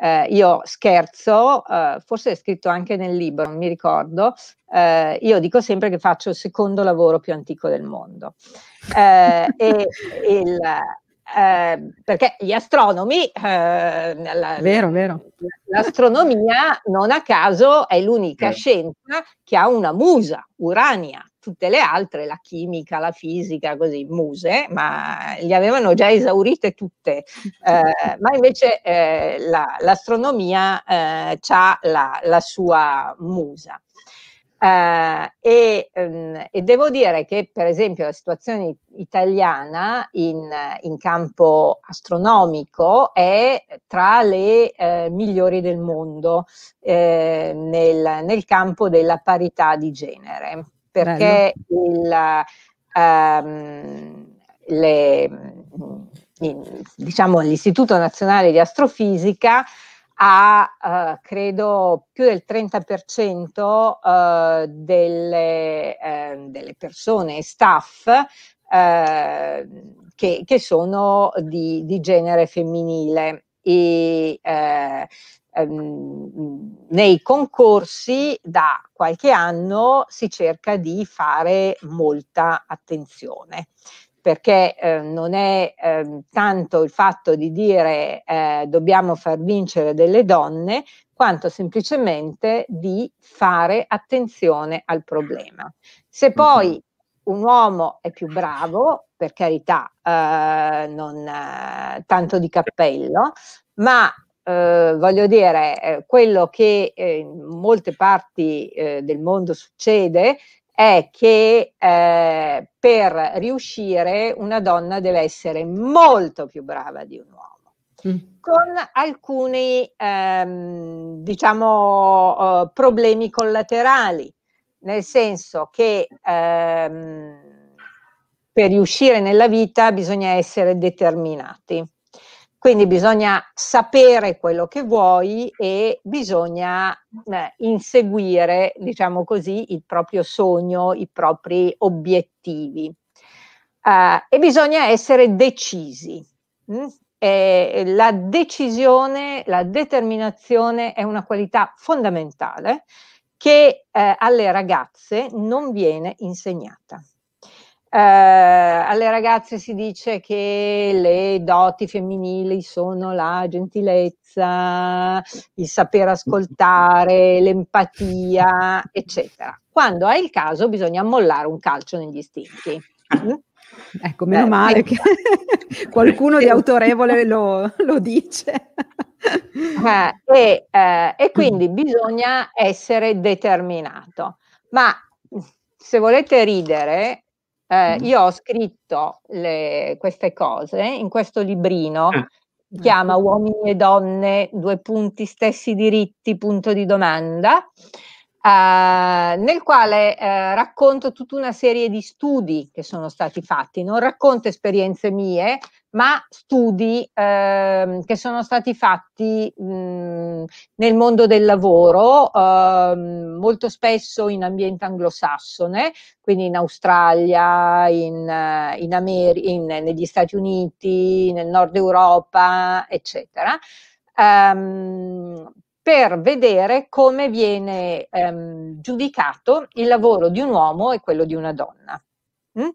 eh, io scherzo, eh, forse è scritto anche nel libro, non mi ricordo, eh, io dico sempre che faccio il secondo lavoro più antico del mondo. e il, Ehm, perché gli astronomi, eh, la, vero, vero. l'astronomia non a caso è l'unica scienza che ha una musa, Urania, tutte le altre, la chimica, la fisica, così, muse, ma le avevano già esaurite tutte. Eh, ma invece eh, la, l'astronomia eh, ha la, la, sua musa. Eh, e, ehm, e, devo dire che, per esempio, la situazione italiana in, in campo astronomico è tra le eh, migliori del mondo eh, nel, nel, campo della parità di genere, perché il, ehm, le, diciamo, l'Istituto Nazionale di Astrofisica ha eh, credo più del 30% eh, delle, eh, delle persone e staff ehm, che, che, sono di, di, genere femminile e eh, ehm, nei concorsi da qualche anno si cerca di fare molta attenzione perché eh, non è eh, tanto il fatto di dire eh, dobbiamo far vincere delle donne, quanto semplicemente di fare attenzione al problema. Se poi un uomo è più bravo, per carità, eh, non eh, tanto di cappello, ma eh, voglio dire, eh, quello che eh, in molte parti eh, del mondo succede è che eh, per riuscire una donna deve essere molto più brava di un uomo, mm. con alcuni ehm, diciamo, eh, problemi collaterali, nel senso che ehm, per riuscire nella vita bisogna essere determinati. Quindi bisogna sapere quello che vuoi e bisogna eh, inseguire, diciamo così, il proprio sogno, i propri obiettivi. Eh, e bisogna essere decisi. Mh? Mm? Eh, la decisione, la determinazione è una qualità fondamentale che eh, alle ragazze non viene insegnata. Eh, alle ragazze si dice che le doti femminili sono la gentilezza, il saper ascoltare, l'empatia, eccetera. Quando è il caso bisogna mollare un calcio negli stinchi. Ecco, meno Beh, male che qualcuno di autorevole lo, lo dice. Eh, e, eh, e, quindi bisogna essere determinato. Ma se volete ridere, eh, io ho scritto le, queste cose in questo librino si eh. chiama Uomini e donne, due punti, stessi diritti, punto di domanda. Eh, nel quale eh, racconto tutta una serie di studi che sono stati fatti, non racconto esperienze mie, ma studi eh, che sono stati fatti mh, nel mondo del lavoro, eh, molto spesso in ambiente anglosassone, quindi in Australia, in, eh, in Amer- in, negli Stati Uniti, nel nord Europa, eccetera. Um, per vedere come viene ehm, giudicato il lavoro di un uomo e quello di una donna. Mm?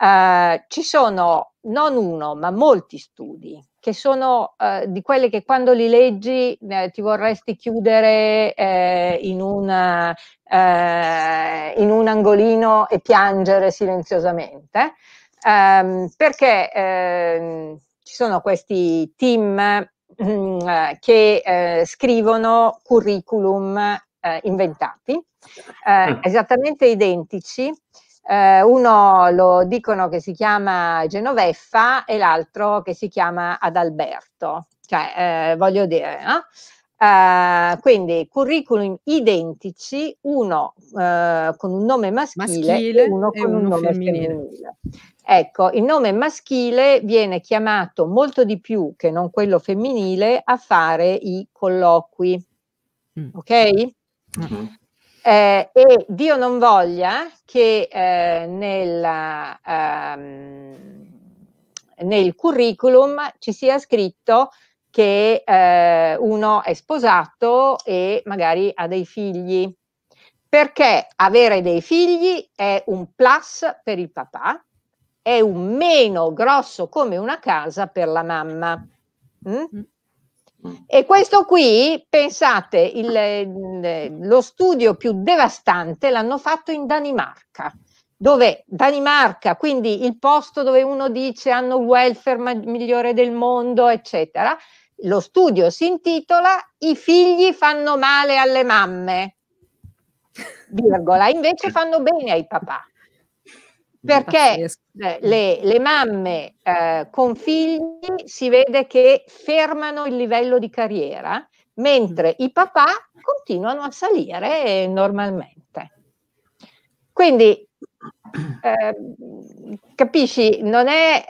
Eh, ci sono non uno, ma molti studi che sono eh, di quelli che quando li leggi eh, ti vorresti chiudere eh, in, una, eh, in, un angolino e piangere silenziosamente, ehm, perché ehm, ci sono questi team Mm, eh, che eh, scrivono curriculum eh, inventati, eh, ah. esattamente identici. Eh, uno lo dicono che si chiama Genoveffa e l'altro che si chiama Adalberto. Cioè, eh, voglio dire, no? Uh, quindi curriculum identici, uno uh, con un nome maschile, maschile e uno con e uno un nome femminile. femminile. Ecco, il nome maschile viene chiamato molto di più che non quello femminile a fare i colloqui. Mm. Ok? Mm-hmm. Eh, e Dio non voglia che eh, nella, ehm, nel curriculum ci sia scritto che eh, uno è sposato e magari ha dei figli, perché avere dei figli è un plus per il papà, è un meno grosso come una casa per la mamma. Mm? mm. E questo qui, pensate, il, eh, lo studio più devastante l'hanno fatto in Danimarca, dove Danimarca, quindi il posto dove uno dice hanno il welfare migliore del mondo, eccetera, lo studio si intitola I figli fanno male alle mamme, virgola, invece fanno bene ai papà perché le, le, mamme eh, con figli si vede che fermano il livello di carriera, mentre mm. i papà continuano a salire normalmente. Quindi, eh, capisci, non è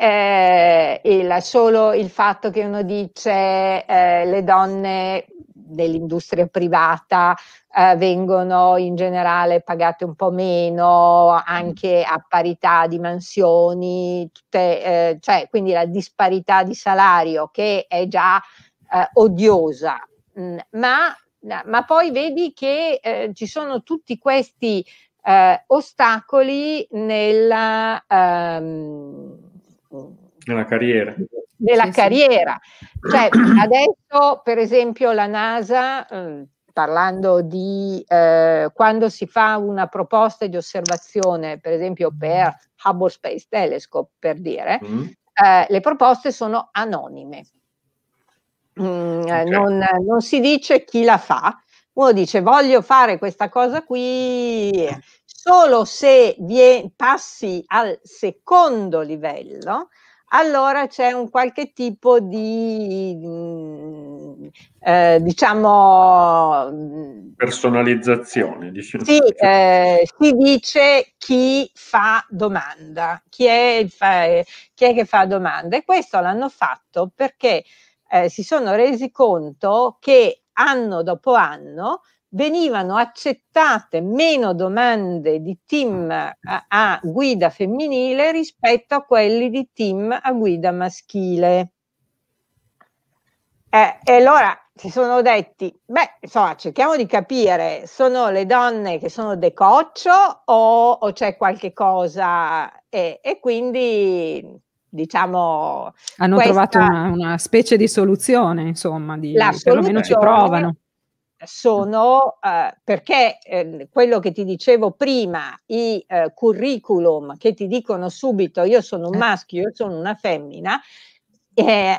eh, il, solo il fatto che uno dice eh, le donne dell'industria privata eh, vengono in generale pagate un po' meno, anche a parità di mansioni, tutte, eh, cioè quindi la disparità di salario che è già eh, odiosa. Mm, ma, ma, poi vedi che eh, ci sono tutti questi eh, ostacoli nella... Ehm, nella carriera della sì, carriera. Sì. Cioè, adesso, per esempio, la NASA, eh, parlando di eh, quando si fa una proposta di osservazione, per esempio per Hubble Space Telescope, per dire, mm. eh, le proposte sono anonime. Mm, eh, okay. non, non, si dice chi la fa, uno dice voglio fare questa cosa qui solo se passi al secondo livello, allora c'è un qualche tipo di, mm, eh, diciamo... Mm, Personalizzazione, diciamo. Sì, eh, si dice chi fa domanda, chi è, fa, chi è che fa domanda e questo l'hanno fatto perché eh, si sono resi conto che anno dopo anno venivano accettate meno domande di team mm. a, a guida femminile rispetto a quelli di team a guida maschile. Eh, e allora si sono detti, beh, insomma, cerchiamo di capire, sono le donne che sono decoccio o, o c'è qualche cosa? E, e quindi, diciamo... Hanno questa, trovato una, una, specie di soluzione, insomma, di, la perlomeno ci provano sono eh, perché eh, quello che ti dicevo prima, i eh, curriculum che ti dicono subito io sono un eh. maschio, io sono una femmina, eh,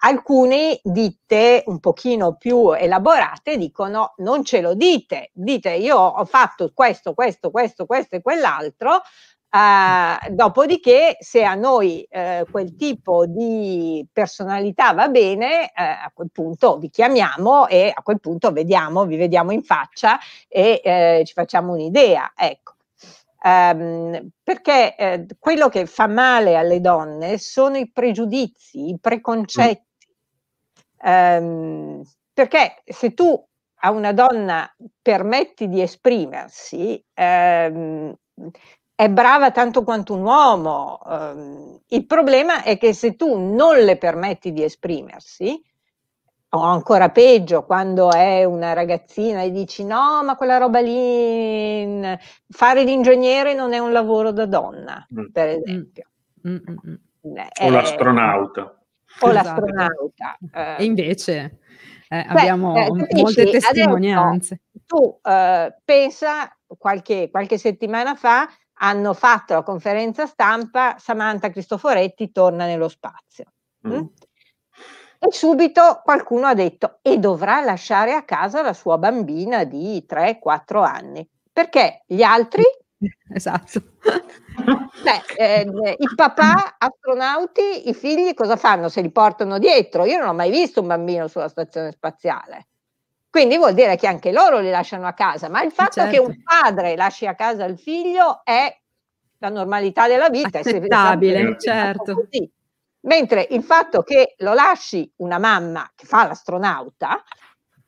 alcune ditte un pochino più elaborate dicono non ce lo dite, dite io ho fatto questo, questo, questo, questo e quell'altro, Uh, dopodiché, se a noi uh, quel tipo di personalità va bene, uh, a quel punto vi chiamiamo e a quel punto vediamo, vi vediamo in faccia e eh, ci facciamo un'idea. Ecco. Um, perché quello che fa male alle donne sono i pregiudizi, i preconcetti. Um, perché se tu a una donna permetti di esprimersi, ehm, è brava tanto quanto un uomo. Um, il problema è che se tu non le permetti di esprimersi, o ancora peggio quando è una ragazzina e dici no, ma quella roba lì, fare l'ingegnere non è un lavoro da donna, mm. per mm. esempio. Mm. Mm. mm. Eh, o eh, l'astronauta. O esatto. l'astronauta. E eh. invece eh, Beh, abbiamo eh, dici, molte testimonianze. Adesso, tu eh, pensa qualche, qualche settimana fa hanno fatto la conferenza stampa, Samantha Cristoforetti torna nello spazio. Mm. mm. E subito qualcuno ha detto e dovrà lasciare a casa la sua bambina di 3-4 anni, perché gli altri... Esatto. Beh, eh, i papà astronauti, i figli cosa fanno se li portano dietro? Io non ho mai visto un bambino sulla stazione spaziale. Quindi vuol dire che anche loro li lasciano a casa, ma il eh, fatto certo. che un certo. padre lasci a casa il figlio è la normalità della vita. Accettabile, certo. Così. Mentre il fatto che lo lasci una mamma che fa l'astronauta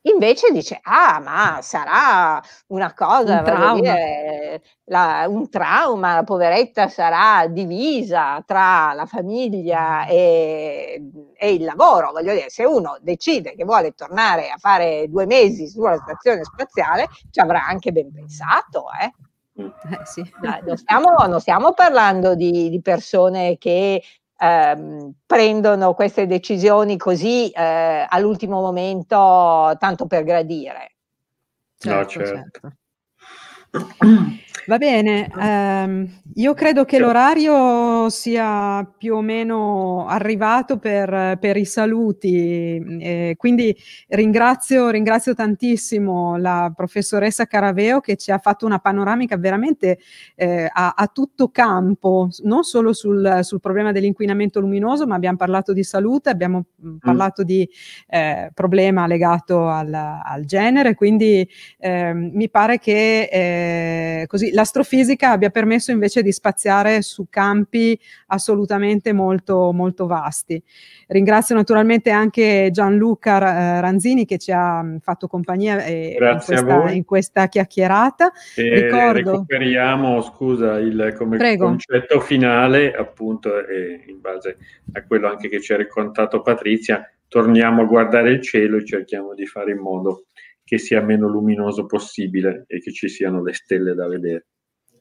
Invece dice, ah, ma sarà una cosa, un trauma. Dire, la, un trauma, la poveretta sarà divisa tra la famiglia e, e, il lavoro. Voglio dire, se uno decide che vuole tornare a fare due mesi sulla stazione spaziale, ci avrà anche ben pensato. Eh? Eh, sì. non, stiamo, non, stiamo, parlando di, di persone che ehm, prendono queste decisioni così eh, all'ultimo momento, tanto per gradire. Certo, no, certo. certo. certo. Va bene, ehm, io credo che l'orario sia più o meno arrivato per, per i saluti, eh, quindi ringrazio, ringrazio, tantissimo la professoressa Caraveo che ci ha fatto una panoramica veramente eh, a, a, tutto campo, non solo sul, sul, problema dell'inquinamento luminoso, ma abbiamo parlato di salute, abbiamo mm. mm. parlato di eh, problema legato al, al genere, quindi ehm, mi pare che eh, eh, così l'astrofisica abbia permesso invece di spaziare su campi assolutamente molto, molto vasti. Ringrazio naturalmente anche Gianluca eh, Ranzini che ci ha mm, fatto compagnia eh, in, questa, in, questa, chiacchierata. E Ricordo... Recuperiamo, scusa, il concetto finale appunto eh, in base a quello anche che ci ha raccontato Patrizia, torniamo a guardare il cielo e cerchiamo di fare in modo che sia meno luminoso possibile e che ci siano le stelle da vedere.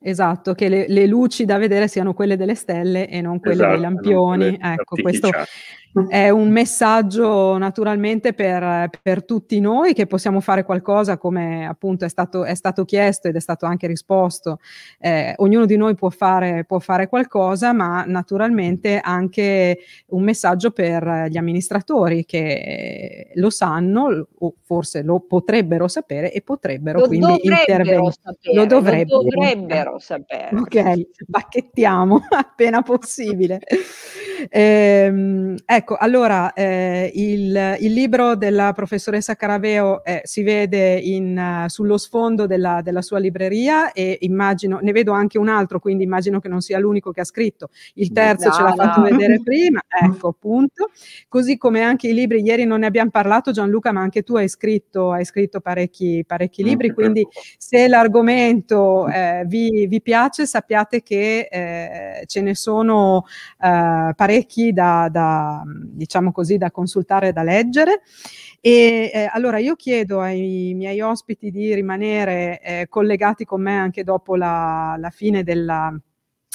Esatto, che le, le luci da vedere siano quelle delle stelle e non quelle esatto, dei lampioni. Ecco, questo è un messaggio naturalmente per, per, tutti noi che possiamo fare qualcosa come appunto è stato, è stato chiesto ed è stato anche risposto. Eh, ognuno di noi può fare, può fare qualcosa, ma naturalmente anche un messaggio per gli amministratori che lo sanno o forse lo potrebbero sapere e potrebbero lo quindi intervenire. Sapere, lo dovrebbero, lo dovrebbero sapere. Ok, bacchettiamo appena possibile. ehm, ecco, Ecco, allora eh, il, il, libro della professoressa Caraveo eh, si vede in, uh, sullo sfondo della, della, sua libreria e immagino, ne vedo anche un altro, quindi immagino che non sia l'unico che ha scritto. Il terzo no, ce l'ha no. fatto vedere prima, ecco, appunto. Così come anche i libri, ieri non ne abbiamo parlato Gianluca, ma anche tu hai scritto, hai scritto parecchi, parecchi libri, quindi se l'argomento eh, vi, vi, piace sappiate che eh, ce ne sono eh, parecchi da, da diciamo così, da consultare e da leggere. E eh, allora io chiedo ai miei ospiti di rimanere eh, collegati con me anche dopo la, la fine della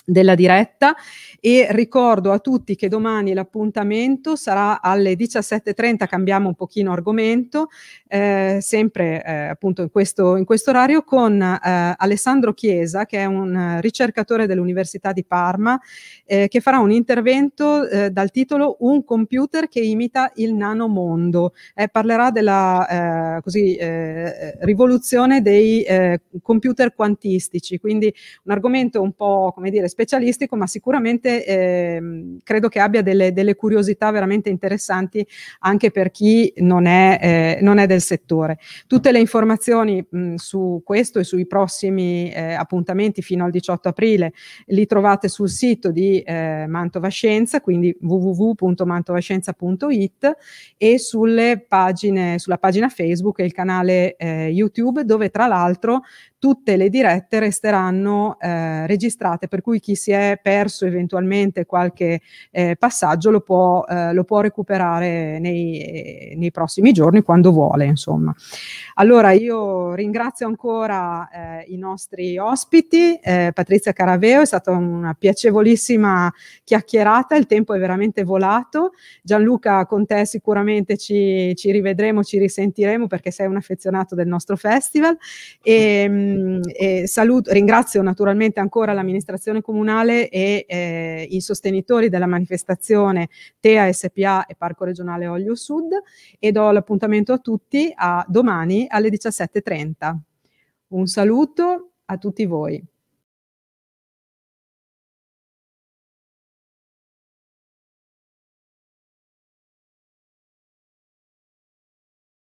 della diretta e ricordo a tutti che domani l'appuntamento sarà alle 17.30, cambiamo un pochino argomento, eh, sempre eh, appunto in questo, in questo, orario con eh, Alessandro Chiesa che è un ricercatore dell'Università di Parma eh, che farà un intervento eh, dal titolo Un computer che imita il nanomondo, eh, parlerà della così, rivoluzione dei computer quantistici, quindi un argomento un po' come dire specialistico, ma sicuramente eh, credo che abbia delle, delle, curiosità veramente interessanti anche per chi non è, eh, non è del settore. Tutte le informazioni mh, su questo e sui prossimi eh, appuntamenti fino al 18 aprile li trovate sul sito di eh, Mantova Scienza, quindi www.mantovascienza.it e sulle pagine, sulla pagina Facebook e il canale eh, YouTube dove tra l'altro tutte le dirette resteranno eh, registrate, per cui chi si è perso eventualmente qualche eh, passaggio lo può, eh, lo può recuperare nei, nei, prossimi giorni quando vuole. Insomma. Allora io ringrazio ancora eh, i nostri ospiti, eh, Patrizia Caraveo, è stata una piacevolissima chiacchierata, il tempo è veramente volato, Gianluca con te sicuramente ci, ci rivedremo, ci risentiremo perché sei un affezionato del nostro festival. E, ehm, Ehm, e saluto, ringrazio naturalmente ancora l'amministrazione comunale e eh, i sostenitori della manifestazione TEA SPA e Parco Regionale Olio Sud e do l'appuntamento a tutti a domani alle 17.30. Un saluto a tutti voi.